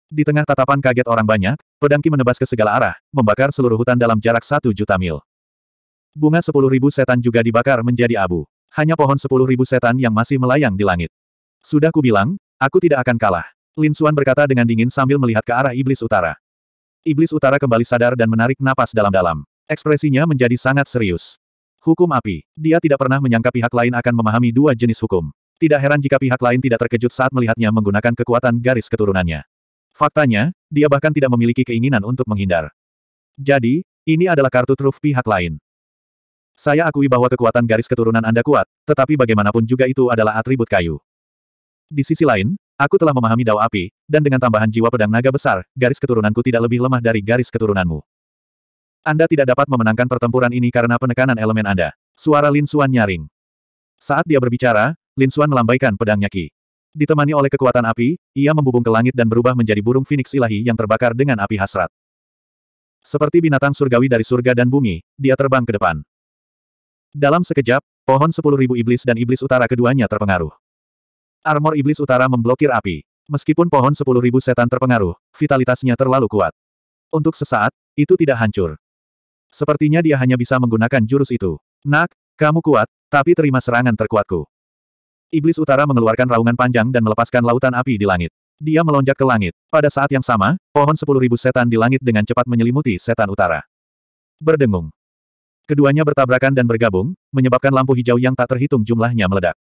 Di tengah tatapan kaget orang banyak, pedangki menebas ke segala arah, membakar seluruh hutan dalam jarak satu juta mil. Bunga sepuluh ribu setan juga dibakar menjadi abu. Hanya pohon sepuluh ribu setan yang masih melayang di langit. Sudah kubilang, aku tidak akan kalah. Lin Xuan berkata dengan dingin sambil melihat ke arah Iblis Utara. Iblis Utara kembali sadar dan menarik napas dalam-dalam. Ekspresinya menjadi sangat serius. Hukum api. Dia tidak pernah menyangka pihak lain akan memahami dua jenis hukum. Tidak heran jika pihak lain tidak terkejut saat melihatnya menggunakan kekuatan garis keturunannya. Faktanya, dia bahkan tidak memiliki keinginan untuk menghindar. Jadi, ini adalah kartu truf pihak lain. Saya akui bahwa kekuatan garis keturunan Anda kuat, tetapi bagaimanapun juga itu adalah atribut kayu. Di sisi lain, aku telah memahami dao api, dan dengan tambahan jiwa pedang naga besar, garis keturunanku tidak lebih lemah dari garis keturunanmu. Anda tidak dapat memenangkan pertempuran ini karena penekanan elemen Anda. Suara Lin Xuan nyaring. Saat dia berbicara, Lin Xuan melambaikan pedangnya Ki. Ditemani oleh kekuatan api, ia membubung ke langit dan berubah menjadi burung Phoenix ilahi yang terbakar dengan api hasrat. Seperti binatang surgawi dari surga dan bumi, dia terbang ke depan. Dalam sekejap, pohon sepuluh ribu iblis dan iblis utara keduanya terpengaruh. Armor Iblis Utara memblokir api. Meskipun pohon 10.000 setan terpengaruh, vitalitasnya terlalu kuat. Untuk sesaat, itu tidak hancur. Sepertinya dia hanya bisa menggunakan jurus itu. Nak, kamu kuat, tapi terima serangan terkuatku. Iblis Utara mengeluarkan raungan panjang dan melepaskan lautan api di langit. Dia melonjak ke langit. Pada saat yang sama, pohon 10.000 setan di langit dengan cepat menyelimuti setan utara. Berdengung. Keduanya bertabrakan dan bergabung, menyebabkan lampu hijau yang tak terhitung jumlahnya meledak.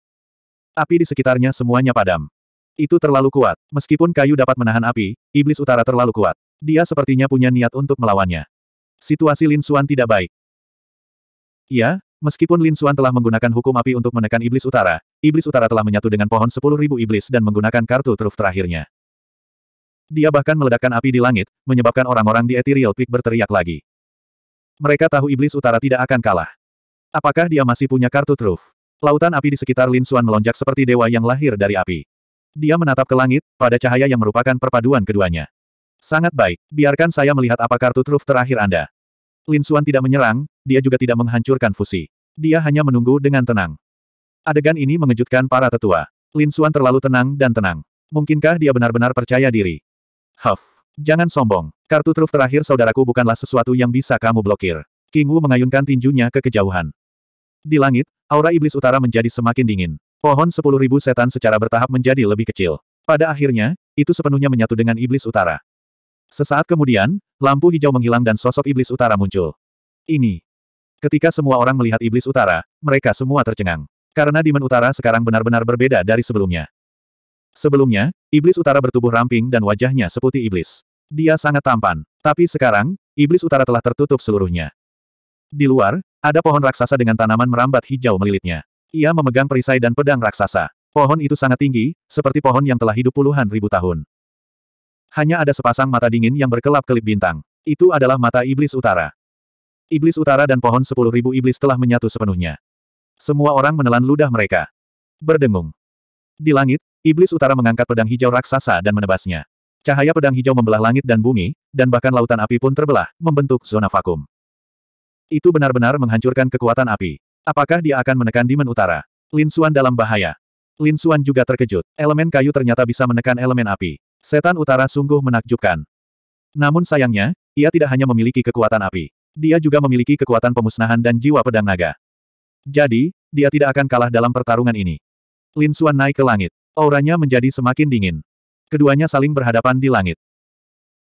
Api di sekitarnya semuanya padam. Itu terlalu kuat. Meskipun kayu dapat menahan api, iblis utara terlalu kuat. Dia sepertinya punya niat untuk melawannya. Situasi Lin Xuan tidak baik. Ya, meskipun Lin Xuan telah menggunakan hukum api untuk menekan iblis utara, iblis utara telah menyatu dengan pohon sepuluh ribu iblis dan menggunakan kartu truf terakhirnya. Dia bahkan meledakkan api di langit, menyebabkan orang-orang di Ethereal Peak berteriak lagi. Mereka tahu iblis utara tidak akan kalah. Apakah dia masih punya kartu truf? Lautan api di sekitar Lin Xuan melonjak seperti dewa yang lahir dari api. Dia menatap ke langit, pada cahaya yang merupakan perpaduan keduanya. Sangat baik, biarkan saya melihat apa kartu truf terakhir Anda. Lin Xuan tidak menyerang, dia juga tidak menghancurkan fusi. Dia hanya menunggu dengan tenang. Adegan ini mengejutkan para tetua. Lin Xuan terlalu tenang dan tenang. Mungkinkah dia benar-benar percaya diri? Huff, jangan sombong. Kartu truf terakhir saudaraku bukanlah sesuatu yang bisa kamu blokir. King Wu mengayunkan tinjunya ke kejauhan. Di langit, aura iblis utara menjadi semakin dingin. Pohon sepuluh ribu setan secara bertahap menjadi lebih kecil. Pada akhirnya, itu sepenuhnya menyatu dengan iblis utara. Sesaat kemudian, lampu hijau menghilang dan sosok iblis utara muncul. Ini. Ketika semua orang melihat iblis utara, mereka semua tercengang. Karena Dimen Utara sekarang benar-benar berbeda dari sebelumnya. Sebelumnya, iblis utara bertubuh ramping dan wajahnya seputih iblis. Dia sangat tampan. Tapi sekarang, iblis utara telah tertutup seluruhnya. Di luar, ada pohon raksasa dengan tanaman merambat hijau melilitnya. Ia memegang perisai dan pedang raksasa. Pohon itu sangat tinggi, seperti pohon yang telah hidup puluhan ribu tahun. Hanya ada sepasang mata dingin yang berkelap-kelip bintang. Itu adalah mata iblis utara. Iblis utara dan pohon sepuluh ribu iblis telah menyatu sepenuhnya. Semua orang menelan ludah mereka. Berdengung. Di langit, iblis utara mengangkat pedang hijau raksasa dan menebasnya. Cahaya pedang hijau membelah langit dan bumi, dan bahkan lautan api pun terbelah, membentuk zona vakum. Itu benar-benar menghancurkan kekuatan api. Apakah dia akan menekan Demon Utara? Lin Xuan dalam bahaya. Lin Xuan juga terkejut. Elemen kayu ternyata bisa menekan elemen api. Setan Utara sungguh menakjubkan. Namun sayangnya, ia tidak hanya memiliki kekuatan api. Dia juga memiliki kekuatan pemusnahan dan jiwa pedang naga. Jadi, dia tidak akan kalah dalam pertarungan ini. Lin Xuan naik ke langit. Auranya menjadi semakin dingin. Keduanya saling berhadapan di langit.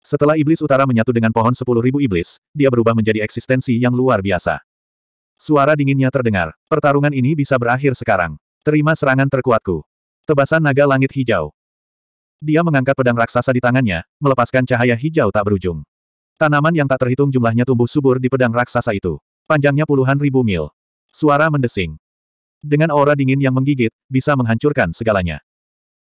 Setelah iblis utara menyatu dengan pohon sepuluh ribu iblis, dia berubah menjadi eksistensi yang luar biasa. Suara dinginnya terdengar. Pertarungan ini bisa berakhir sekarang. Terima serangan terkuatku. Tebasan naga langit hijau. Dia mengangkat pedang raksasa di tangannya, melepaskan cahaya hijau tak berujung. Tanaman yang tak terhitung jumlahnya tumbuh subur di pedang raksasa itu. Panjangnya puluhan ribu mil. Suara mendesing. Dengan aura dingin yang menggigit, bisa menghancurkan segalanya.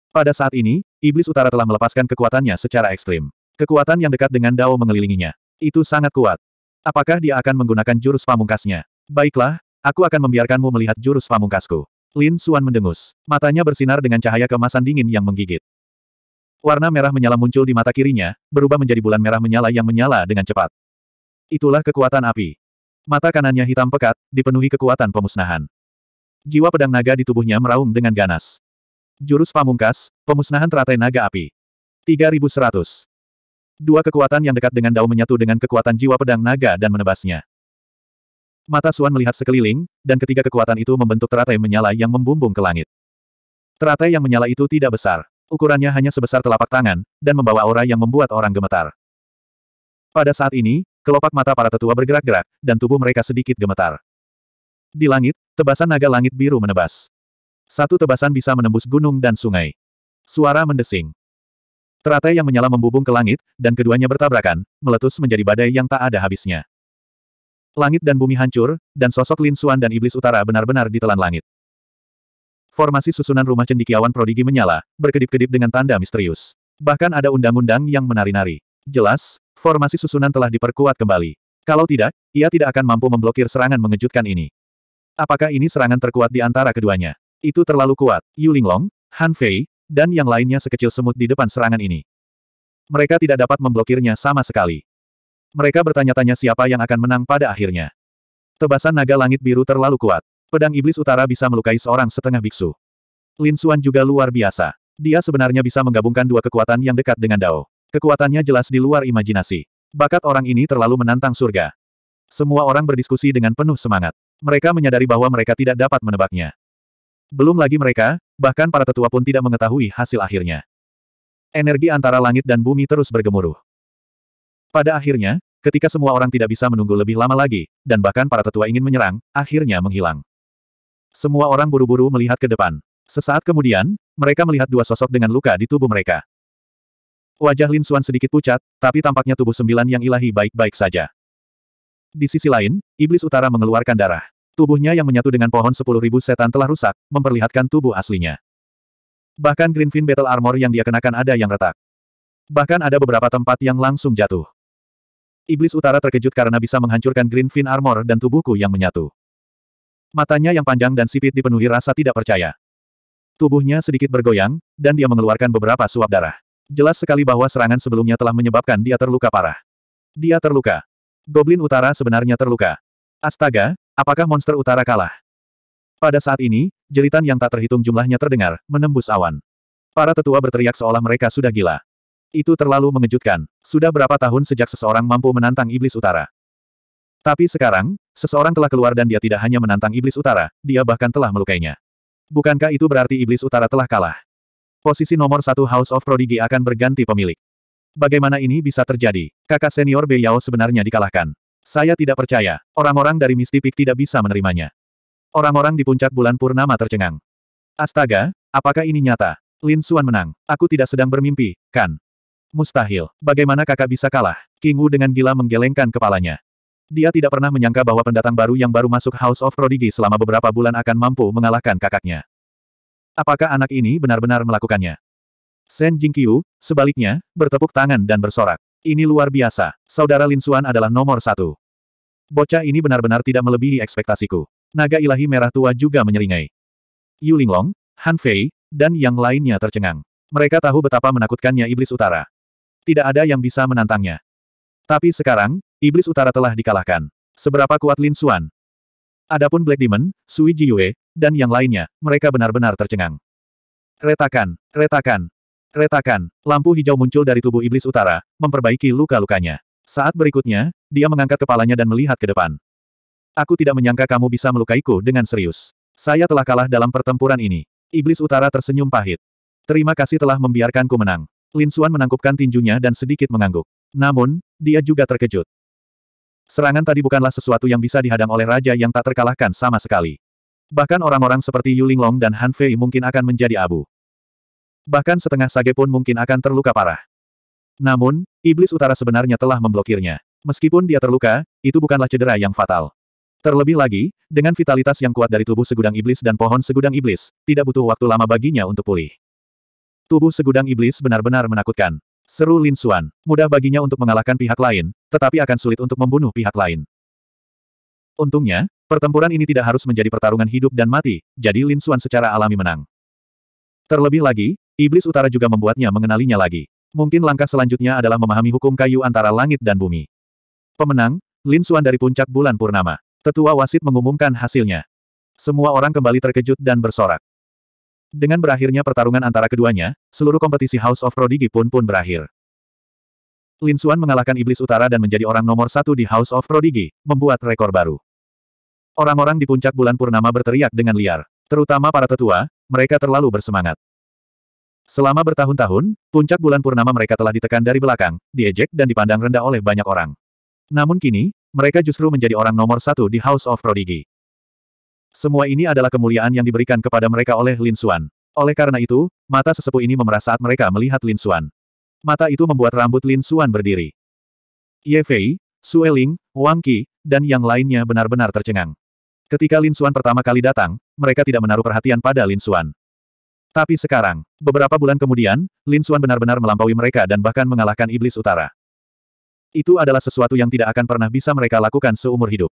Pada saat ini, iblis utara telah melepaskan kekuatannya secara ekstrim. Kekuatan yang dekat dengan Dao mengelilinginya. Itu sangat kuat. Apakah dia akan menggunakan jurus pamungkasnya? Baiklah, aku akan membiarkanmu melihat jurus pamungkasku. Lin Suan mendengus. Matanya bersinar dengan cahaya kemasan dingin yang menggigit. Warna merah menyala muncul di mata kirinya, berubah menjadi bulan merah menyala yang menyala dengan cepat. Itulah kekuatan api. Mata kanannya hitam pekat, dipenuhi kekuatan pemusnahan. Jiwa pedang naga di tubuhnya meraung dengan ganas. Jurus pamungkas, pemusnahan teratai naga api. 3100. Dua kekuatan yang dekat dengan Dao menyatu dengan kekuatan jiwa pedang naga dan menebasnya. Mata Suan melihat sekeliling, dan ketiga kekuatan itu membentuk teratai menyala yang membumbung ke langit. Teratai yang menyala itu tidak besar. Ukurannya hanya sebesar telapak tangan, dan membawa aura yang membuat orang gemetar. Pada saat ini, kelopak mata para tetua bergerak-gerak, dan tubuh mereka sedikit gemetar. Di langit, tebasan naga langit biru menebas. Satu tebasan bisa menembus gunung dan sungai. Suara mendesing. Teratai yang menyala membubung ke langit, dan keduanya bertabrakan, meletus menjadi badai yang tak ada habisnya. Langit dan bumi hancur, dan sosok Lin Xuan dan Iblis Utara benar-benar ditelan langit. Formasi susunan rumah cendikiawan prodigi menyala, berkedip-kedip dengan tanda misterius. Bahkan ada undang-undang yang menari-nari. Jelas, formasi susunan telah diperkuat kembali. Kalau tidak, ia tidak akan mampu memblokir serangan mengejutkan ini. Apakah ini serangan terkuat di antara keduanya? Itu terlalu kuat. Yu Linglong, Han Fei, dan yang lainnya sekecil semut di depan serangan ini. Mereka tidak dapat memblokirnya sama sekali. Mereka bertanya-tanya siapa yang akan menang pada akhirnya. Tebasan naga langit biru terlalu kuat. Pedang iblis utara bisa melukai seorang setengah biksu. Lin Xuan juga luar biasa. Dia sebenarnya bisa menggabungkan dua kekuatan yang dekat dengan Dao. Kekuatannya jelas di luar imajinasi. Bakat orang ini terlalu menantang surga. Semua orang berdiskusi dengan penuh semangat. Mereka menyadari bahwa mereka tidak dapat menebaknya. Belum lagi mereka, bahkan para tetua pun tidak mengetahui hasil akhirnya. Energi antara langit dan bumi terus bergemuruh. Pada akhirnya, ketika semua orang tidak bisa menunggu lebih lama lagi, dan bahkan para tetua ingin menyerang, akhirnya menghilang. Semua orang buru-buru melihat ke depan. Sesaat kemudian, mereka melihat dua sosok dengan luka di tubuh mereka. Wajah Lin Xuan sedikit pucat, tapi tampaknya tubuh sembilan yang ilahi baik-baik saja. Di sisi lain, Iblis Utara mengeluarkan darah. Tubuhnya yang menyatu dengan pohon sepuluh ribu setan telah rusak, memperlihatkan tubuh aslinya. Bahkan Greenfin Battle Armor yang dia kenakan ada yang retak. Bahkan ada beberapa tempat yang langsung jatuh. Iblis utara terkejut karena bisa menghancurkan Greenfin Armor dan tubuhku yang menyatu. Matanya yang panjang dan sipit dipenuhi rasa tidak percaya. Tubuhnya sedikit bergoyang, dan dia mengeluarkan beberapa suap darah. Jelas sekali bahwa serangan sebelumnya telah menyebabkan dia terluka parah. Dia terluka. Goblin utara sebenarnya terluka. Astaga, Apakah monster utara kalah? Pada saat ini, jeritan yang tak terhitung jumlahnya terdengar, menembus awan. Para tetua berteriak seolah mereka sudah gila. Itu terlalu mengejutkan. Sudah berapa tahun sejak seseorang mampu menantang iblis utara? Tapi sekarang, seseorang telah keluar dan dia tidak hanya menantang iblis utara, dia bahkan telah melukainya. Bukankah itu berarti iblis utara telah kalah? Posisi nomor satu House of Prodigy akan berganti pemilik. Bagaimana ini bisa terjadi? Kakak senior Bei Yao sebenarnya dikalahkan. Saya tidak percaya. Orang-orang dari Mistipik tidak bisa menerimanya. Orang-orang di puncak bulan purnama tercengang. Astaga, apakah ini nyata? Lin Xuan menang. Aku tidak sedang bermimpi, kan? Mustahil. Bagaimana kakak bisa kalah? King Wu dengan gila menggelengkan kepalanya. Dia tidak pernah menyangka bahwa pendatang baru yang baru masuk House of Prodigy selama beberapa bulan akan mampu mengalahkan kakaknya. Apakah anak ini benar-benar melakukannya? Shen Jingqiu, sebaliknya, bertepuk tangan dan bersorak. Ini luar biasa. Saudara Lin Xuan adalah nomor satu. Bocah ini benar-benar tidak melebihi ekspektasiku. Naga ilahi merah tua juga menyeringai. Yu Linglong, Han Fei, dan yang lainnya tercengang. Mereka tahu betapa menakutkannya Iblis Utara. Tidak ada yang bisa menantangnya. Tapi sekarang, Iblis Utara telah dikalahkan. Seberapa kuat Lin Xuan? Adapun Black Demon, Sui Jiyue, dan yang lainnya, mereka benar-benar tercengang. Retakan, retakan, retakan, lampu hijau muncul dari tubuh Iblis Utara, memperbaiki luka-lukanya. Saat berikutnya, dia mengangkat kepalanya dan melihat ke depan. Aku tidak menyangka kamu bisa melukaiku dengan serius. Saya telah kalah dalam pertempuran ini. Iblis utara tersenyum pahit. Terima kasih telah membiarkanku menang. Lin Xuan menangkupkan tinjunya dan sedikit mengangguk. Namun, dia juga terkejut. Serangan tadi bukanlah sesuatu yang bisa dihadang oleh raja yang tak terkalahkan sama sekali. Bahkan orang-orang seperti Yu Linglong dan Han Fei mungkin akan menjadi abu. Bahkan setengah sage pun mungkin akan terluka parah. Namun, Iblis Utara sebenarnya telah memblokirnya. Meskipun dia terluka, itu bukanlah cedera yang fatal. Terlebih lagi, dengan vitalitas yang kuat dari tubuh segudang iblis dan pohon segudang iblis, tidak butuh waktu lama baginya untuk pulih. Tubuh segudang iblis benar-benar menakutkan. Seru Lin Suan. Mudah baginya untuk mengalahkan pihak lain, tetapi akan sulit untuk membunuh pihak lain. Untungnya, pertempuran ini tidak harus menjadi pertarungan hidup dan mati, jadi Lin Suan secara alami menang. Terlebih lagi, Iblis Utara juga membuatnya mengenalinya lagi. Mungkin langkah selanjutnya adalah memahami hukum kayu antara langit dan bumi. Pemenang, Lin Suan dari puncak bulan purnama. Tetua wasit mengumumkan hasilnya. Semua orang kembali terkejut dan bersorak. Dengan berakhirnya pertarungan antara keduanya, seluruh kompetisi House of Prodigy pun pun berakhir. Lin Suan mengalahkan Iblis Utara dan menjadi orang nomor satu di House of Prodigy, membuat rekor baru. Orang-orang di puncak bulan purnama berteriak dengan liar. Terutama para tetua, mereka terlalu bersemangat. Selama bertahun-tahun, puncak bulan purnama mereka telah ditekan dari belakang, diejek dan dipandang rendah oleh banyak orang. Namun kini, mereka justru menjadi orang nomor satu di House of Prodigy. Semua ini adalah kemuliaan yang diberikan kepada mereka oleh Lin Xuan. Oleh karena itu, mata sesepuh ini memerah saat mereka melihat Lin Xuan. Mata itu membuat rambut Lin Xuan berdiri. Ye Fei, Sue Ling, Wang Qi, dan yang lainnya benar-benar tercengang. Ketika Lin Xuan pertama kali datang, mereka tidak menaruh perhatian pada Lin Xuan. Tapi sekarang, beberapa bulan kemudian, Lin Xuan benar-benar melampaui mereka dan bahkan mengalahkan iblis utara. Itu adalah sesuatu yang tidak akan pernah bisa mereka lakukan seumur hidup.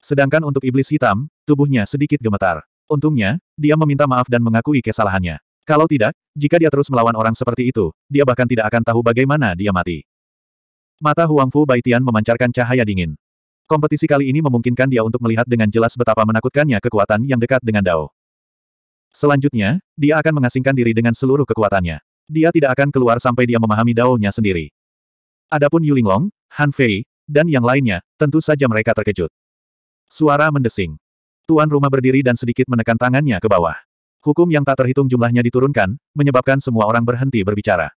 Sedangkan untuk iblis hitam, tubuhnya sedikit gemetar. Untungnya, dia meminta maaf dan mengakui kesalahannya. Kalau tidak, jika dia terus melawan orang seperti itu, dia bahkan tidak akan tahu bagaimana dia mati. Mata Huang Fu Baitian memancarkan cahaya dingin. Kompetisi kali ini memungkinkan dia untuk melihat dengan jelas betapa menakutkannya kekuatan yang dekat dengan Dao. Selanjutnya, dia akan mengasingkan diri dengan seluruh kekuatannya. Dia tidak akan keluar sampai dia memahami daunnya sendiri. Adapun Yulinglong, Han Fei, dan yang lainnya, tentu saja mereka terkejut. Suara mendesing. Tuan rumah berdiri dan sedikit menekan tangannya ke bawah. Hukum yang tak terhitung jumlahnya diturunkan, menyebabkan semua orang berhenti berbicara.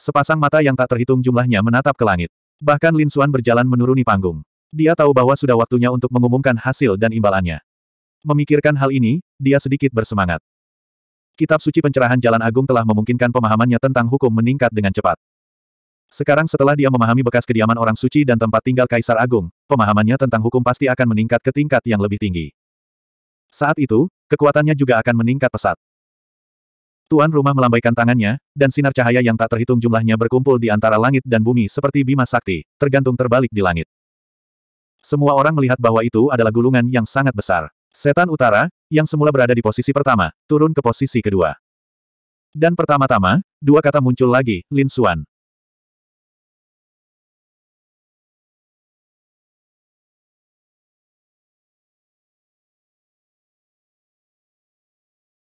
Sepasang mata yang tak terhitung jumlahnya menatap ke langit. Bahkan Lin Xuan berjalan menuruni panggung. Dia tahu bahwa sudah waktunya untuk mengumumkan hasil dan imbalannya. Memikirkan hal ini, dia sedikit bersemangat. Kitab suci pencerahan Jalan Agung telah memungkinkan pemahamannya tentang hukum meningkat dengan cepat. Sekarang setelah dia memahami bekas kediaman orang suci dan tempat tinggal Kaisar Agung, pemahamannya tentang hukum pasti akan meningkat ke tingkat yang lebih tinggi. Saat itu, kekuatannya juga akan meningkat pesat. Tuan rumah melambaikan tangannya, dan sinar cahaya yang tak terhitung jumlahnya berkumpul di antara langit dan bumi seperti bima sakti, tergantung terbalik di langit. Semua orang melihat bahwa itu adalah gulungan yang sangat besar. Setan utara, yang semula berada di posisi pertama, turun ke posisi kedua. Dan pertama-tama, dua kata muncul lagi, Lin Suan.